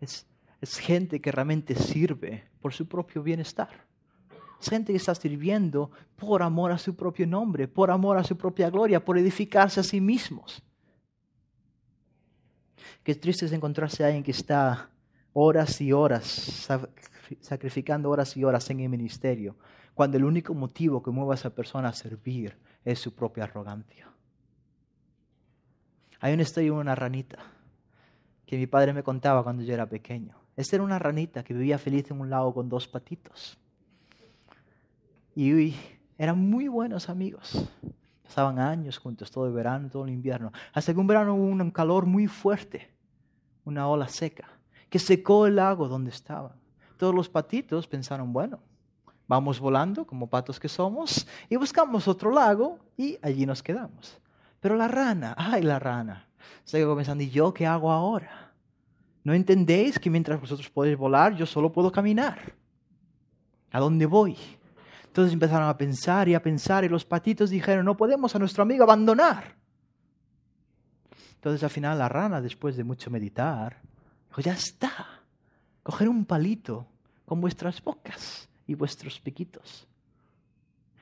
Es es gente que realmente sirve por su propio bienestar. Es gente que está sirviendo por amor a su propio nombre, por amor a su propia gloria, por edificarse a sí mismos. Qué triste es encontrarse a alguien que está horas y horas, sacrificando horas y horas en el ministerio, cuando el único motivo que mueve a esa persona a servir es su propia arrogancia. Hay un de una ranita que mi padre me contaba cuando yo era pequeño. Esta era una ranita que vivía feliz en un lago con dos patitos. Y eran muy buenos amigos. Pasaban años juntos, todo el verano, todo el invierno. Hasta que un verano hubo un calor muy fuerte, una ola seca, que secó el lago donde estaban. Todos los patitos pensaron, bueno, vamos volando como patos que somos y buscamos otro lago y allí nos quedamos. Pero la rana, ay la rana, se quedó pensando, ¿y yo qué hago ahora? ¿No entendéis que mientras vosotros podéis volar, yo solo puedo caminar? ¿A dónde voy? Entonces empezaron a pensar y a pensar y los patitos dijeron, no podemos a nuestro amigo abandonar. Entonces al final la rana, después de mucho meditar, dijo, ya está, coger un palito con vuestras bocas y vuestros piquitos.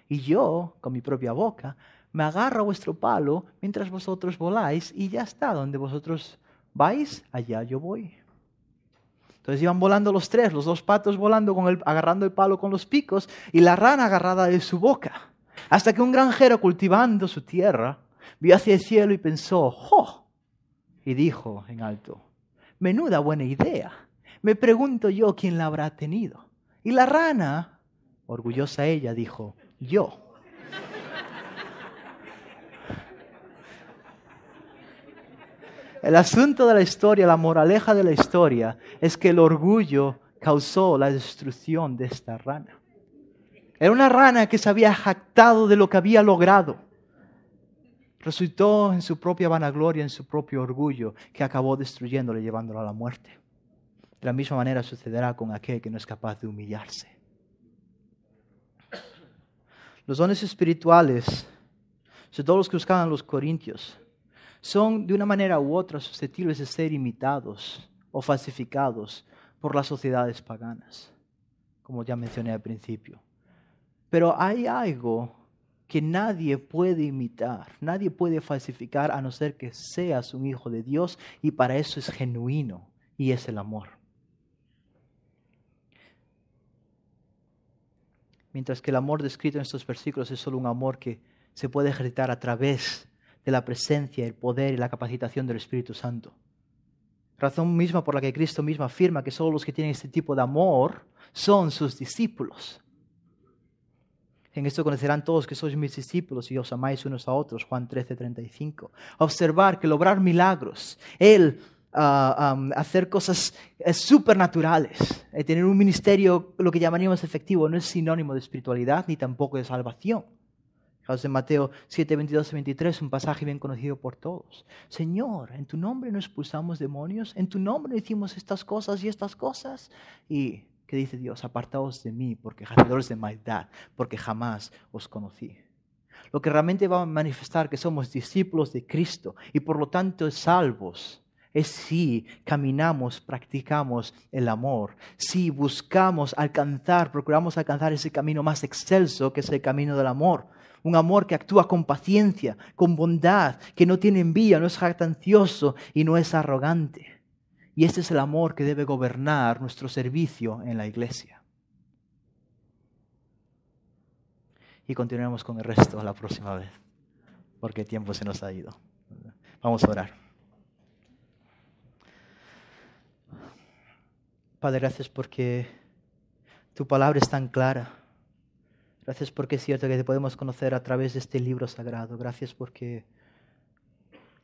Y yo, con mi propia boca, me agarro a vuestro palo mientras vosotros voláis y ya está, donde vosotros vais, allá yo voy. Entonces iban volando los tres, los dos patos volando agarrando el palo con los picos y la rana agarrada de su boca. Hasta que un granjero cultivando su tierra vio hacia el cielo y pensó, ¡jo! Y dijo en alto, menuda buena idea. Me pregunto yo quién la habrá tenido. Y la rana, orgullosa ella, dijo, yo. El asunto de la historia, la moraleja de la historia, es que el orgullo causó la destrucción de esta rana. Era una rana que se había jactado de lo que había logrado. Resultó en su propia vanagloria, en su propio orgullo, que acabó destruyéndole, llevándolo a la muerte. De la misma manera sucederá con aquel que no es capaz de humillarse. Los dones espirituales, sobre todos los que buscaban los corintios, son de una manera u otra susceptibles de ser imitados o falsificados por las sociedades paganas, como ya mencioné al principio. Pero hay algo que nadie puede imitar, nadie puede falsificar a no ser que seas un hijo de Dios y para eso es genuino y es el amor. Mientras que el amor descrito en estos versículos es solo un amor que se puede ejercitar a través de la presencia, el poder y la capacitación del Espíritu Santo. Razón misma por la que Cristo mismo afirma que solo los que tienen este tipo de amor son sus discípulos. En esto conocerán todos que sois mis discípulos y os amáis unos a otros. Juan 13, 35. Observar que lograr milagros, el ah, hacer cosas supernaturales, eh, tener un ministerio, lo que llamaríamos efectivo, no es sinónimo de espiritualidad ni tampoco de salvación de Mateo 7, 22 y 23, un pasaje bien conocido por todos. Señor, en tu nombre no expulsamos demonios, en tu nombre hicimos estas cosas y estas cosas. Y que dice Dios, apartaos de mí, porque hacedores de maldad, porque jamás os conocí. Lo que realmente va a manifestar que somos discípulos de Cristo y por lo tanto salvos es si caminamos, practicamos el amor, si buscamos alcanzar, procuramos alcanzar ese camino más excelso que es el camino del amor. Un amor que actúa con paciencia, con bondad, que no tiene envidia, no es jactancioso y no es arrogante. Y este es el amor que debe gobernar nuestro servicio en la iglesia. Y continuemos con el resto la próxima vez, porque tiempo se nos ha ido. Vamos a orar. Padre, gracias porque tu palabra es tan clara Gracias porque es cierto que te podemos conocer a través de este libro sagrado. Gracias porque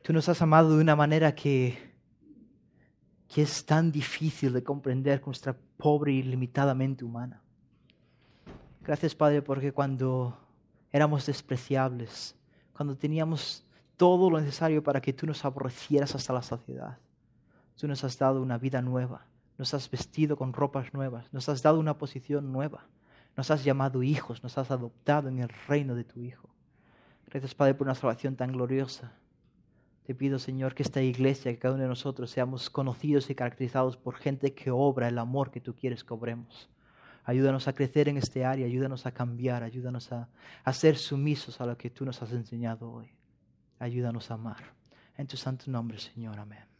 tú nos has amado de una manera que, que es tan difícil de comprender con nuestra pobre y mente humana. Gracias Padre porque cuando éramos despreciables, cuando teníamos todo lo necesario para que tú nos aborrecieras hasta la saciedad, tú nos has dado una vida nueva, nos has vestido con ropas nuevas, nos has dado una posición nueva nos has llamado hijos, nos has adoptado en el reino de tu Hijo. Gracias, Padre, por una salvación tan gloriosa. Te pido, Señor, que esta iglesia, que cada uno de nosotros seamos conocidos y caracterizados por gente que obra el amor que tú quieres que obremos. Ayúdanos a crecer en este área, ayúdanos a cambiar, ayúdanos a, a ser sumisos a lo que tú nos has enseñado hoy. Ayúdanos a amar. En tu santo nombre, Señor. Amén.